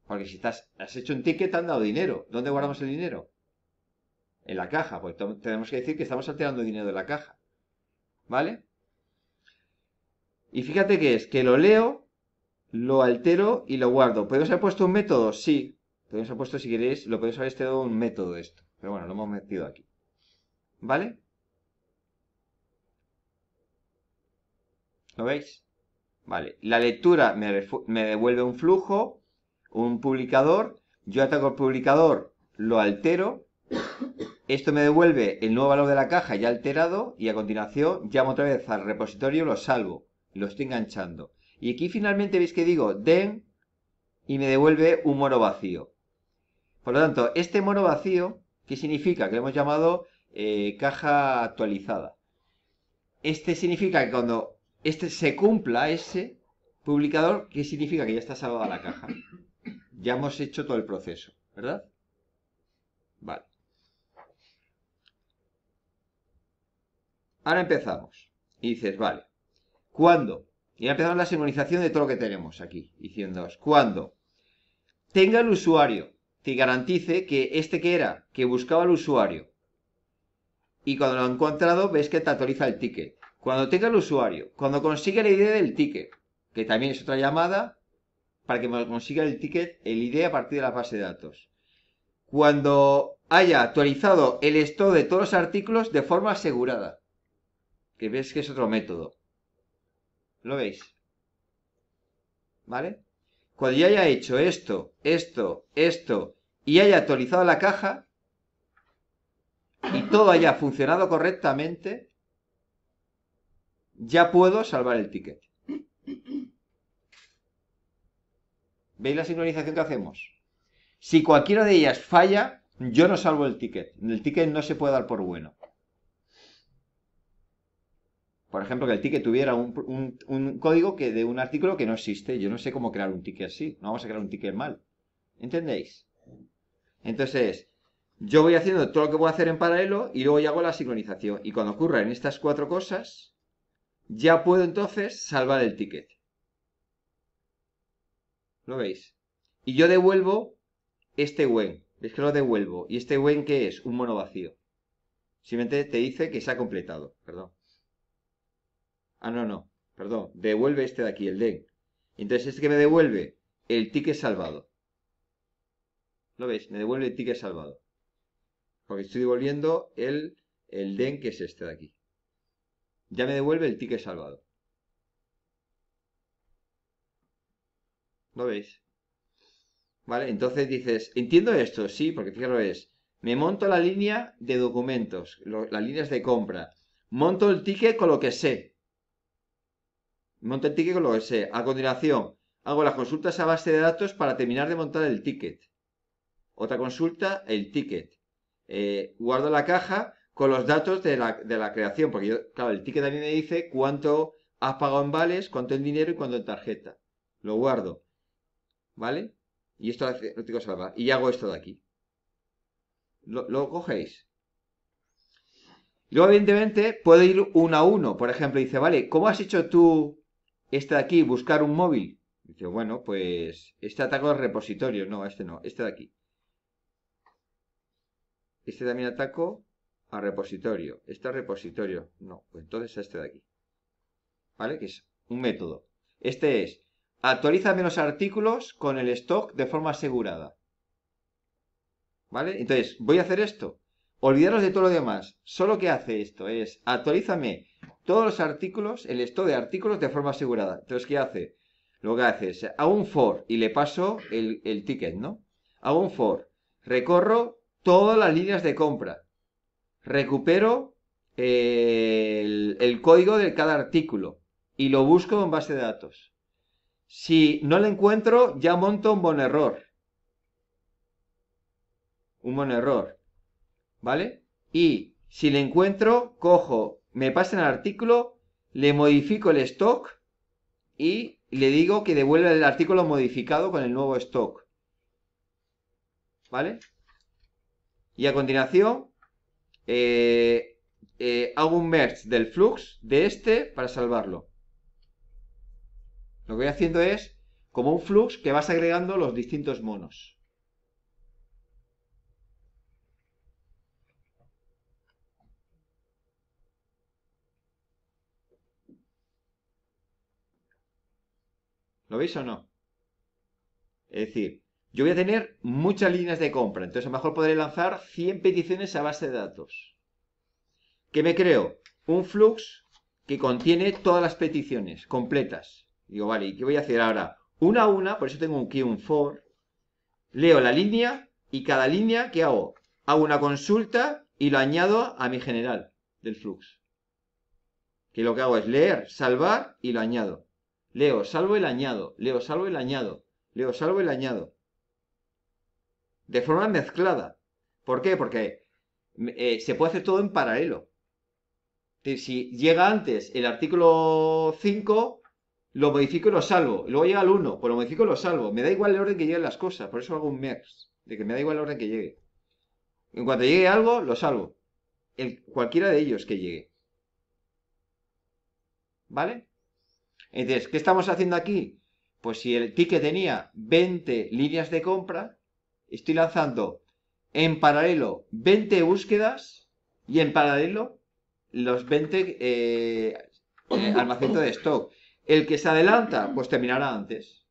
Porque si estás, has hecho un ticket te han dado dinero. ¿Dónde guardamos el dinero? en la caja, porque tenemos que decir que estamos alterando dinero de la caja. ¿Vale? Y fíjate que es que lo leo, lo altero y lo guardo. ¿Podemos haber puesto un método? Sí. Podemos haber puesto, si queréis, lo podéis haber estado un método esto. Pero bueno, lo hemos metido aquí. ¿Vale? ¿Lo veis? Vale. La lectura me, me devuelve un flujo, un publicador. Yo ataco el publicador, lo altero esto me devuelve el nuevo valor de la caja ya alterado y a continuación llamo otra vez al repositorio, lo salvo, lo estoy enganchando. Y aquí finalmente veis que digo den y me devuelve un mono vacío. Por lo tanto, este mono vacío, ¿qué significa? Que lo hemos llamado eh, caja actualizada. Este significa que cuando este se cumpla ese publicador, ¿qué significa? Que ya está salvada la caja. Ya hemos hecho todo el proceso, ¿verdad? ahora empezamos. Y dices, vale, ¿cuándo? Y empezamos la sincronización de todo lo que tenemos aquí, diciéndoos, ¿cuándo? Tenga el usuario, te garantice que este que era, que buscaba el usuario, y cuando lo ha encontrado, ves que te actualiza el ticket. Cuando tenga el usuario, cuando consiga la idea del ticket, que también es otra llamada, para que consiga el ticket, el ID a partir de la base de datos. Cuando haya actualizado el esto de todos los artículos de forma asegurada que ves que es otro método. ¿Lo veis? ¿Vale? Cuando ya haya hecho esto, esto, esto, y haya actualizado la caja, y todo haya funcionado correctamente, ya puedo salvar el ticket. ¿Veis la sincronización que hacemos? Si cualquiera de ellas falla, yo no salvo el ticket. El ticket no se puede dar por bueno por ejemplo, que el ticket tuviera un, código que de un artículo que no existe. Yo no sé cómo crear un ticket así. No vamos a crear un ticket mal. ¿Entendéis? Entonces, yo voy haciendo todo lo que puedo hacer en paralelo y luego ya hago la sincronización. Y cuando ocurran estas cuatro cosas, ya puedo entonces salvar el ticket. ¿Lo veis? Y yo devuelvo este when. ¿Veis que lo devuelvo? ¿Y este WEN qué es? Un mono vacío. Simplemente te dice que se ha completado. Perdón. Ah, no, no. Perdón. Devuelve este de aquí, el den. Entonces este que me devuelve el ticket salvado. ¿Lo veis? Me devuelve el ticket salvado. Porque estoy devolviendo el, el den que es este de aquí. Ya me devuelve el ticket salvado. ¿Lo veis? ¿Vale? Entonces dices, entiendo esto, sí, porque fíjalo es, me monto la línea de documentos, las líneas de compra, monto el ticket con lo que sé, monta el ticket con lo que sé. Eh. A continuación, hago las consultas a base de datos para terminar de montar el ticket. Otra consulta, el ticket. Eh, guardo la caja con los datos de la, creación, porque claro, el ticket también me dice cuánto has pagado en vales, cuánto en dinero y cuánto en tarjeta. Lo guardo. ¿Vale? Y esto lo tengo salvar. Y hago esto de aquí. Lo, lo cogéis. Luego, evidentemente, puedo ir uno a uno. Por ejemplo, dice, vale, ¿cómo has hecho tú este de aquí, buscar un móvil. Dice, bueno, pues este ataco al repositorio. No, este no, este de aquí. Este también ataco a repositorio. Este al repositorio. No, pues entonces este de aquí. ¿Vale? Que es un método. Este es, actualízame los artículos con el stock de forma asegurada. ¿Vale? Entonces, voy a hacer esto. Olvidaros de todo lo demás. Solo que hace esto es, actualízame todos los artículos, el stock de artículos de forma asegurada. Entonces, ¿qué hace? Lo que hace es, hago un for y le paso el, ticket, ¿no? Hago un for, recorro todas las líneas de compra, recupero eh, el, código de cada artículo y lo busco en base de datos. Si no lo encuentro, ya monto un bon error. Un bon error. ¿Vale? Y si le encuentro, cojo me pasan el artículo, le modifico el stock y le digo que devuelva el artículo modificado con el nuevo stock. ¿Vale? Y a continuación, eh, eh, hago un merge del flux de este para salvarlo. Lo que voy haciendo es como un flux que vas agregando los distintos monos. ¿Lo veis o no? Es decir, yo voy a tener muchas líneas de compra, entonces a lo mejor podré lanzar 100 peticiones a base de datos. ¿Qué me creo? Un flux que contiene todas las peticiones completas. Digo, vale, ¿y qué voy a hacer ahora? Una a una, por eso tengo un key, un for. Leo la línea y cada línea, ¿qué hago? Hago una consulta y lo añado a mi general del flux. Que lo que hago es leer, salvar y lo añado. Leo, salvo el añado, leo, salvo el añado, leo, salvo el añado. De forma mezclada. ¿Por qué? Porque eh, se puede hacer todo en paralelo. Si llega antes el artículo 5, lo modifico y lo salvo. Luego llega el 1, pues lo modifico y lo salvo. Me da igual el orden que lleguen las cosas, por eso hago un mex, de que me da igual el orden que llegue. En cuanto llegue algo, lo salvo. cualquiera de ellos que llegue. ¿Vale? Entonces, ¿qué estamos haciendo aquí? Pues si el ticket tenía 20 líneas de compra, estoy lanzando en paralelo 20 búsquedas y en paralelo los 20 eh, eh de stock. El que se adelanta, pues terminará antes.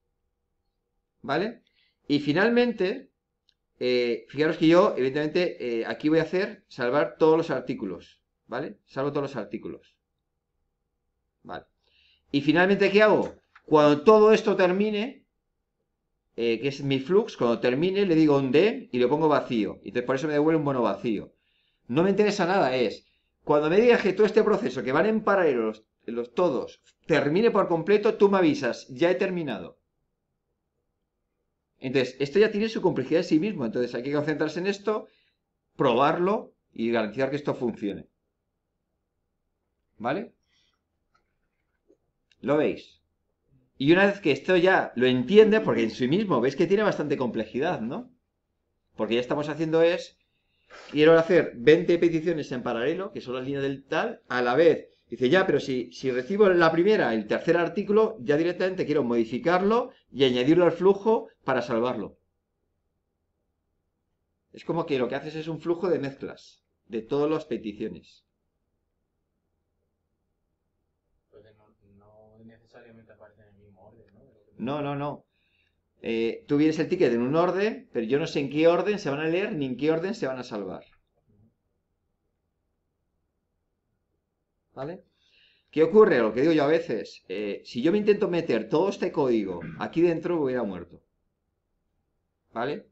¿Vale? Y finalmente, eh, fijaros que yo, evidentemente, eh, aquí voy a hacer salvar todos los artículos. ¿Vale? Salvo todos los artículos. Vale. Y finalmente, ¿qué hago? Cuando todo esto termine, eh, que es mi flux, cuando termine le digo un D y lo pongo vacío. Y entonces por eso me devuelve un bono vacío. No me interesa nada, es cuando me digas que todo este proceso que van en paralelo los, todos termine por completo, tú me avisas, ya he terminado. Entonces, esto ya tiene su complejidad en sí mismo, entonces hay que concentrarse en esto, probarlo y garantizar que esto funcione. ¿Vale? ¿Lo veis? Y una vez que esto ya lo entiende, porque en sí mismo veis que tiene bastante complejidad, ¿no? Porque ya estamos haciendo es, quiero hacer 20 peticiones en paralelo, que son las líneas del tal, a la vez. Dice, ya, pero si, si recibo la primera, el tercer artículo, ya directamente quiero modificarlo y añadirlo al flujo para salvarlo. Es como que lo que haces es un flujo de mezclas de todas las peticiones. No, no, no. Eh, tú vienes el ticket en un orden, pero yo no sé en qué orden se van a leer ni en qué orden se van a salvar. ¿Vale? ¿Qué ocurre? Lo que digo yo a veces, eh, si yo me intento meter todo este código aquí dentro, hubiera muerto. ¿Vale?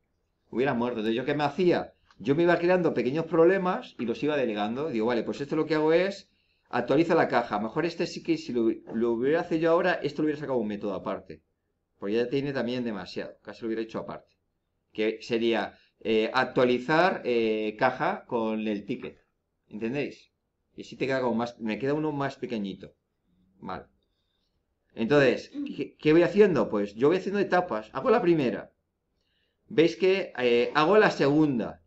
Hubiera muerto. Entonces, ¿yo qué me hacía? Yo me iba creando pequeños problemas y los iba delegando. Digo, vale, pues esto lo que hago es actualiza la caja. Mejor este sí que si lo, lo hubiera hecho yo ahora, esto lo hubiera sacado un método aparte. Pues ya tiene también demasiado, casi lo hubiera hecho aparte. Que sería eh, actualizar eh, caja con el ticket. ¿Entendéis? Y si te queda más. Me queda uno más pequeñito. Vale. Entonces, mm. ¿qué, voy haciendo? Pues yo voy haciendo etapas. Hago la primera. Veis que eh, hago la segunda.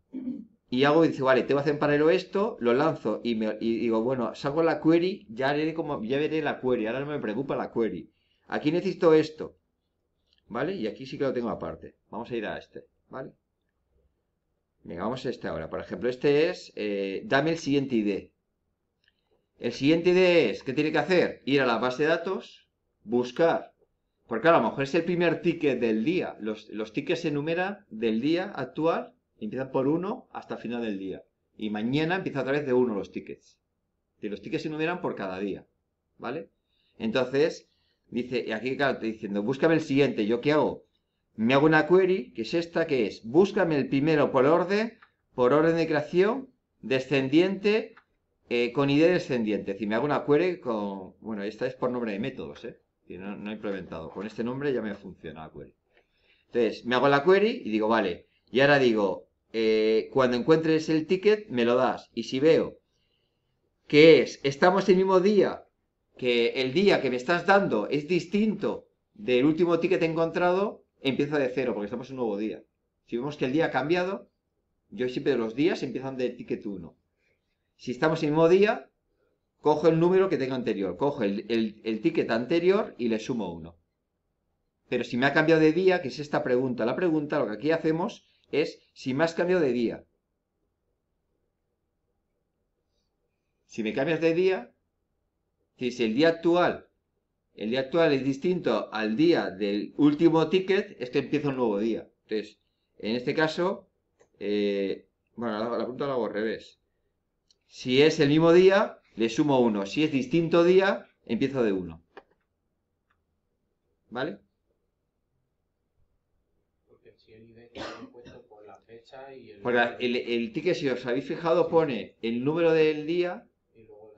Y hago, dice, vale, tengo que hacer en paralelo esto, lo lanzo y, me, digo, bueno, salgo la query, ya haré como, ya veré la query, ahora no me preocupa la query. Aquí necesito esto. ¿Vale? Y aquí sí que lo tengo aparte. Vamos a ir a este, ¿vale? Venga, vamos a este ahora. Por ejemplo, este es, eh, dame el siguiente ID. El siguiente ID es, ¿qué tiene que hacer? Ir a la base de datos, buscar. Porque a lo mejor es el primer ticket del día. Los, los tickets se enumeran del día actual, empiezan por uno hasta final del día. Y mañana empieza a través de uno los tickets. de los tickets se enumeran por cada día. ¿Vale? Entonces, Dice, y aquí claro, diciendo, búscame el siguiente, ¿yo qué hago? Me hago una query, que es esta, que es, búscame el primero por orden, por orden de creación, descendiente, eh, con ID descendiente. Es decir, me hago una query con, bueno, esta es por nombre de métodos, ¿eh? no, he implementado. Con este nombre ya me funciona la query. Entonces, me hago la query y digo, vale, y ahora digo, eh, cuando encuentres el ticket, me lo das. Y si veo que es, estamos el mismo día que el día que me estás dando es distinto del último ticket encontrado, empieza de cero, porque estamos en un nuevo día. Si vemos que el día ha cambiado, yo siempre los días empiezan de ticket 1. Si estamos en el mismo día, cojo el número que tengo anterior, cojo el, el ticket anterior y le sumo 1. Pero si me ha cambiado de día, que es esta pregunta, la pregunta, lo que aquí hacemos es si me has cambiado de día. Si me cambias de día, si el día actual, el día actual es distinto al día del último ticket, es que empieza un nuevo día. Entonces, en este caso, eh, bueno, la, la la hago al revés. Si es el mismo día, le sumo uno Si es distinto día, empiezo de 1. ¿Vale? Porque si el ID por la fecha y el... Porque el ticket, si os habéis fijado, pone el número del día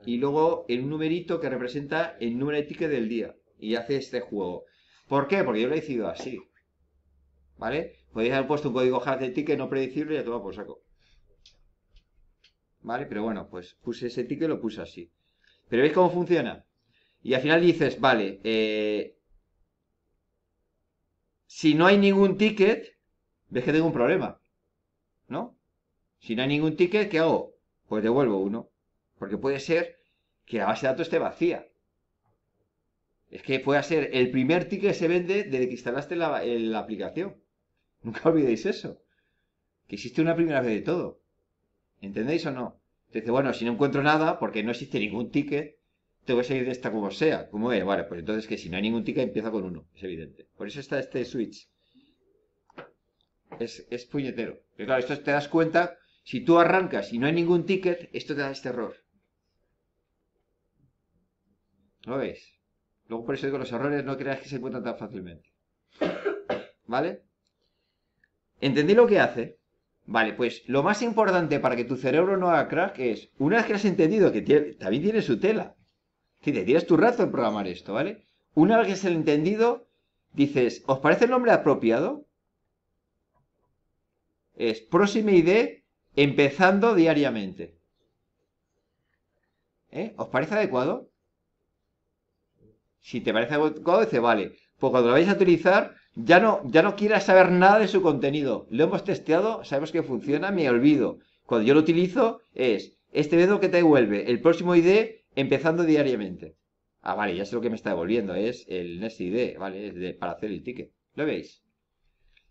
y luego el numerito que representa el número de ticket del día. Y hace este juego. ¿Por qué? Porque yo lo he decidido así. ¿Vale? Podéis haber puesto un código hash de ticket no predecible y ya va por saco. ¿Vale? Pero bueno, pues puse ese ticket y lo puse así. Pero veis cómo funciona. Y al final dices, vale, eh, si no hay ningún ticket, ves que tengo un problema. ¿No? Si no hay ningún ticket, ¿qué hago? Pues devuelvo uno. Porque puede ser que la base de datos esté vacía. Es que puede ser el primer ticket que se vende desde que instalaste la, aplicación. Nunca olvidéis eso. Que existe una primera vez de todo. ¿Entendéis o no? Entonces, bueno, si no encuentro nada, porque no existe ningún ticket, te voy a seguir de esta como sea. Como es, vale, pues entonces que si no hay ningún ticket empieza con uno, es evidente. Por eso está este switch. Es, es puñetero. Pero claro, esto te das cuenta, si tú arrancas y no hay ningún ticket, esto te da este error veis? Luego por eso digo, los errores no creas que se encuentran tan fácilmente. ¿Vale? ¿Entendí lo que hace? Vale, pues lo más importante para que tu cerebro no haga crack es, una vez que has entendido que tiene, también tiene su tela, si te tiras tu rato en programar esto, ¿vale? Una vez que se entendido, dices, ¿os parece el nombre apropiado? Es próxima idea empezando diariamente. ¿Eh? ¿Os parece adecuado? si te parece adecuado, dice, vale. Pues cuando lo vais a utilizar, ya no, ya no quieras saber nada de su contenido. Lo hemos testeado, sabemos que funciona, me olvido. Cuando yo lo utilizo, es este dedo que te devuelve el próximo ID empezando diariamente. Ah, vale, ya sé lo que me está devolviendo, es el next ID, ¿vale? Es de, para hacer el ticket. ¿Lo veis?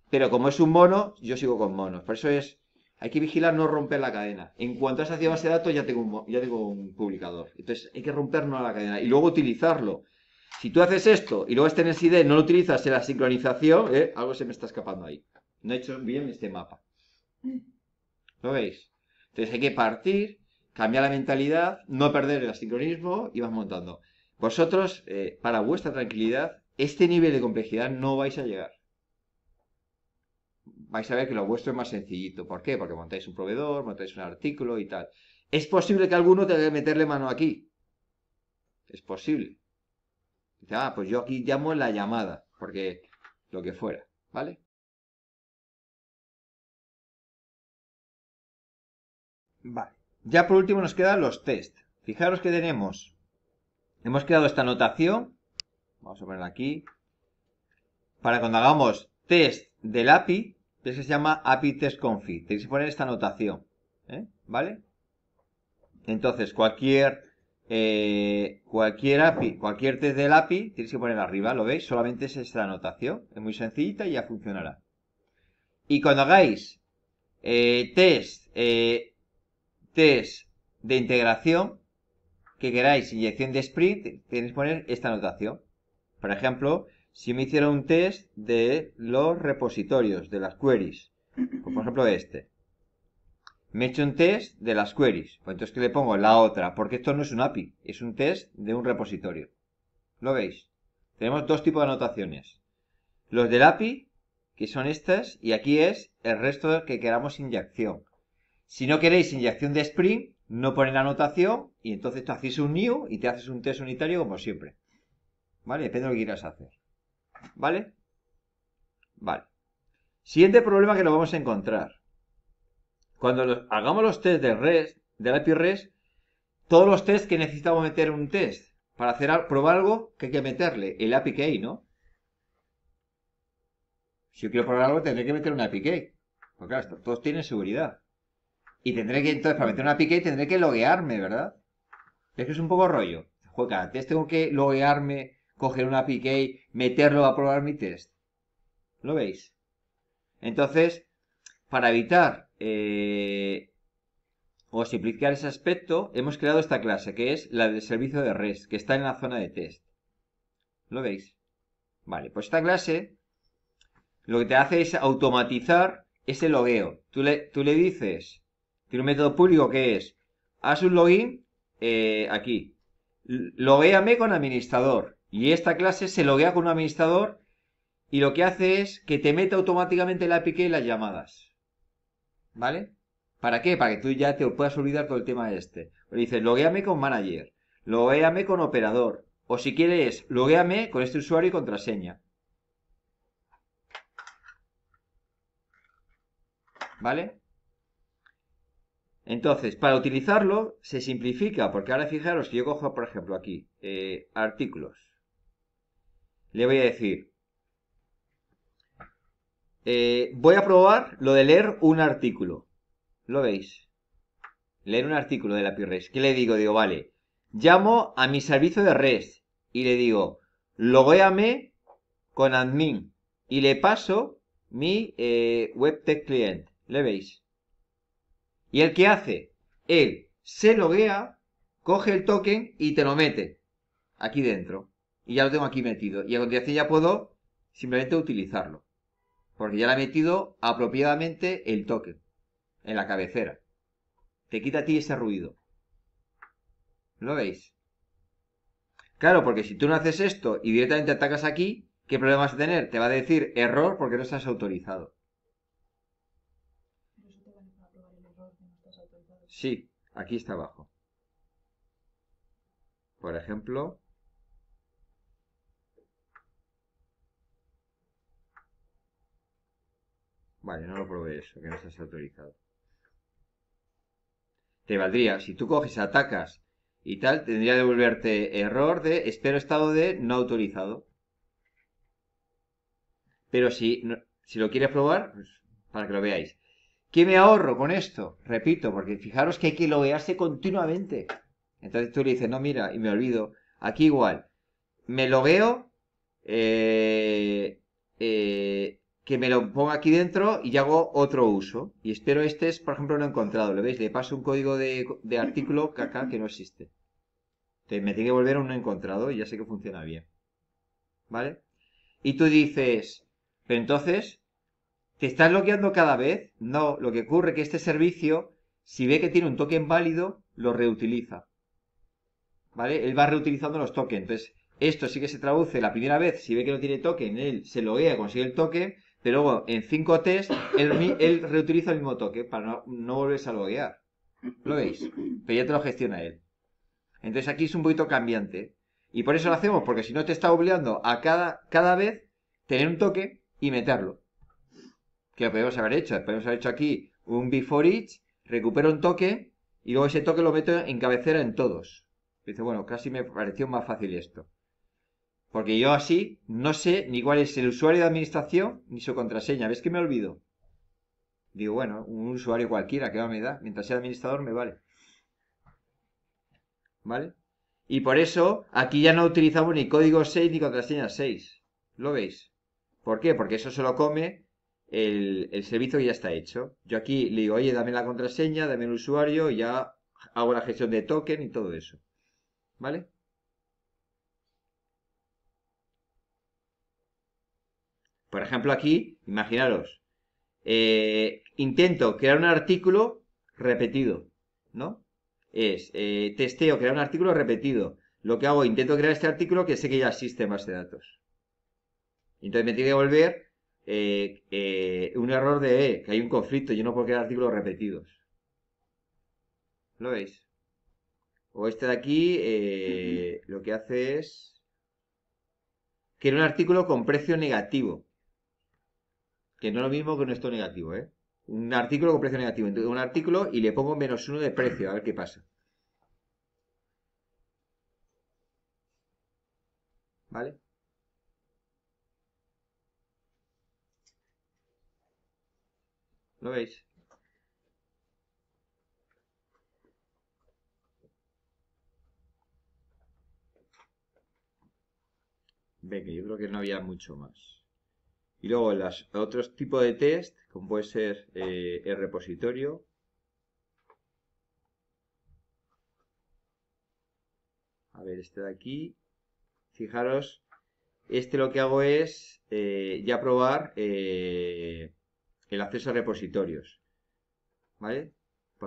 Pero como es un mono, yo sigo con monos. Por eso es, hay que vigilar no romper la cadena. En cuanto a esa base de datos, ya tengo un, ya tengo un publicador. Entonces, hay que rompernos la cadena y luego utilizarlo. Si tú haces esto y luego este NSID no lo utilizas en la sincronización, eh, algo se me está escapando ahí. No he hecho bien este mapa. ¿Lo veis? Entonces hay que partir, cambiar la mentalidad, no perder el sincronismo y vas montando. Vosotros, eh, para vuestra tranquilidad, este nivel de complejidad no vais a llegar. Vais a ver que lo vuestro es más sencillito. ¿Por qué? Porque montáis un proveedor, montáis un artículo y tal. Es posible que alguno tenga que meterle mano aquí. Es posible ah, pues yo aquí llamo la llamada, porque lo que fuera, ¿vale? Vale. Ya por último nos quedan los test. Fijaros que tenemos. Hemos creado esta anotación. Vamos a ponerla aquí. Para cuando hagamos test del API, que se llama API test config. Tenéis que poner esta anotación. ¿eh? ¿Vale? Entonces, cualquier eh, cualquier API, cualquier test del API, tienes que poner arriba, ¿lo veis? Solamente es esta anotación, es muy sencillita y ya funcionará. Y cuando hagáis eh, test, eh, test de integración, que queráis inyección de sprint, tienes que poner esta anotación. Por ejemplo, si me hiciera un test de los repositorios, de las queries, por ejemplo este me he hecho un test de las queries. Pues entonces, ¿qué le pongo? La otra, porque esto no es un API, es un test de un repositorio. ¿Lo veis? Tenemos dos tipos de anotaciones. Los del API, que son estas, y aquí es el resto que queramos inyección. Si no queréis inyección de Spring, no ponen la anotación y entonces tú haces un new y te haces un test unitario como siempre. ¿Vale? Depende de lo que quieras hacer. ¿Vale? Vale. Siguiente problema que lo vamos a encontrar. Cuando hagamos los test de REST, del API res todos los tests que necesitamos meter en un test para hacer probar algo, que hay que meterle el API ¿no? Si yo quiero probar algo, tendré que meter una API Porque claro, todos tienen seguridad. Y tendré que, entonces, para meter una API tendré que loguearme, ¿verdad? Es que es un poco rollo. juega antes tengo que loguearme, coger una API meterlo a probar mi test. ¿Lo veis? Entonces, para evitar eh, o simplificar ese aspecto, hemos creado esta clase, que es la del servicio de REST, que está en la zona de test. ¿Lo veis? Vale, pues esta clase lo que te hace es automatizar ese logueo. Tú le, tú le dices, tiene un método público que es, haz un login eh, aquí, logueame con administrador. Y esta clase se loguea con un administrador y lo que hace es que te mete automáticamente la API y las llamadas. ¿Vale? ¿Para qué? Para que tú ya te puedas olvidar todo el tema este. Le dices, logueame con manager, logueame con operador, o si quieres, logueame con este usuario y contraseña. ¿Vale? Entonces, para utilizarlo se simplifica, porque ahora fijaros que yo cojo, por ejemplo, aquí, eh, artículos. Le voy a decir, eh, voy a probar lo de leer un artículo. ¿Lo veis? Leer un artículo de la REST ¿Qué le digo? Digo, vale. Llamo a mi servicio de REST y le digo, loguéame con admin y le paso mi eh, WebTech client. ¿Le veis? ¿Y el que hace? Él se loguea, coge el token y te lo mete aquí dentro. Y ya lo tengo aquí metido. Y a continuación ya puedo simplemente utilizarlo. Porque ya le ha metido apropiadamente el toque en la cabecera. Te quita a ti ese ruido. ¿Lo veis? Claro, porque si tú no haces esto y directamente atacas aquí, ¿qué problema vas a tener? Te va a decir error porque no estás autorizado. Sí, aquí está abajo. Por ejemplo, Vale, no lo probé eso, que no estás autorizado. Te valdría, si tú coges, atacas y tal, tendría que devolverte error de espero estado de no autorizado. Pero si, si lo quieres probar, pues, para que lo veáis. ¿Qué me ahorro con esto? Repito, porque fijaros que hay que loguearse continuamente. Entonces tú le dices, no, mira, y me olvido. Aquí igual. Me logueo. Eh, eh, que me lo ponga aquí dentro y ya hago otro uso. Y espero este es, por ejemplo, no encontrado. ¿Lo veis? Le paso un código de, artículo que acá que no existe. Entonces me tiene que volver a un encontrado y ya sé que funciona bien. ¿Vale? Y tú dices, pero entonces, ¿te estás bloqueando cada vez? No, lo que ocurre es que este servicio, si ve que tiene un token válido, lo reutiliza. ¿Vale? Él va reutilizando los tokens. Entonces, esto sí que se traduce la primera vez, si ve que no tiene token, él se loguea, consigue el token, pero luego, en 5 tests, él, él, reutiliza el mismo toque para no, volver a loguear. ¿Lo veis? Pero ya te lo gestiona él. Entonces aquí es un poquito cambiante. Y por eso lo hacemos, porque si no te está obligando a cada, cada vez tener un toque y meterlo. Que lo podemos haber hecho. Podemos haber hecho aquí un before each, recupero un toque y luego ese toque lo meto en cabecera en todos. Dice, bueno, casi me pareció más fácil esto. Porque yo así no sé ni cuál es el usuario de administración ni su contraseña. ¿Ves que me olvido? Digo, bueno, un usuario cualquiera, que va me da? Mientras sea administrador me vale. ¿Vale? Y por eso aquí ya no utilizamos ni código 6 ni contraseña 6. ¿Lo veis? ¿Por qué? Porque eso se lo come el, el, servicio que ya está hecho. Yo aquí le digo, oye, dame la contraseña, dame el usuario, y ya hago la gestión de token y todo eso. ¿Vale? Por ejemplo, aquí, imaginaros, eh, intento crear un artículo repetido, ¿no? Es eh, testeo, crear un artículo repetido. Lo que hago, intento crear este artículo que sé que ya existe en base de datos. Entonces me tiene que volver eh, un error de que hay un conflicto, yo no puedo crear artículos repetidos. ¿Lo veis? O este de aquí lo que hace es crear un artículo con precio negativo que no es lo mismo que un esto negativo, ¿eh? Un artículo con precio negativo. Entonces, un artículo y le pongo menos uno de precio, a ver qué pasa. ¿Vale? ¿Lo veis? Venga, yo creo que no había mucho más. Y luego los otros tipos de test, como puede ser eh, el repositorio. A ver, este de aquí. Fijaros, este lo que hago es eh, ya probar eh, el acceso a repositorios. Por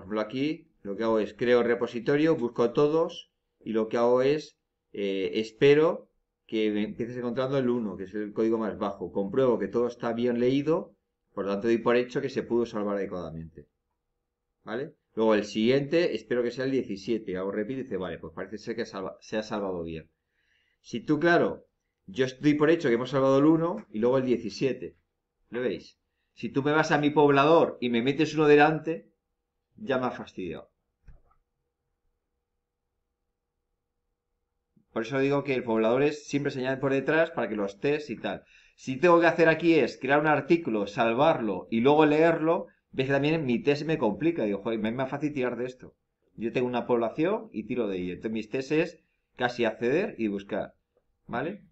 ejemplo, aquí lo que hago es creo repositorio, busco todos y lo que hago es espero que empieces encontrando el 1, que es el código más bajo. Compruebo que todo está bien leído, por lo tanto doy por hecho que se pudo salvar adecuadamente. ¿Vale? Luego el siguiente, espero que sea el 17, hago repito y dice, vale, pues parece ser que se ha salvado bien. Si tú, claro, yo estoy por hecho que hemos salvado el 1 y luego el 17, ¿lo veis? Si tú me vas a mi poblador y me metes uno delante, ya me ha fastidiado. Por eso digo que el poblador es siempre se por detrás para que los test y tal. Si tengo que hacer aquí es crear un artículo, salvarlo y luego leerlo, ves que también mi test me complica. Digo, joder, me es más fácil tirar de esto. Yo tengo una población y tiro de ella. Entonces mis test es casi acceder y buscar. ¿Vale?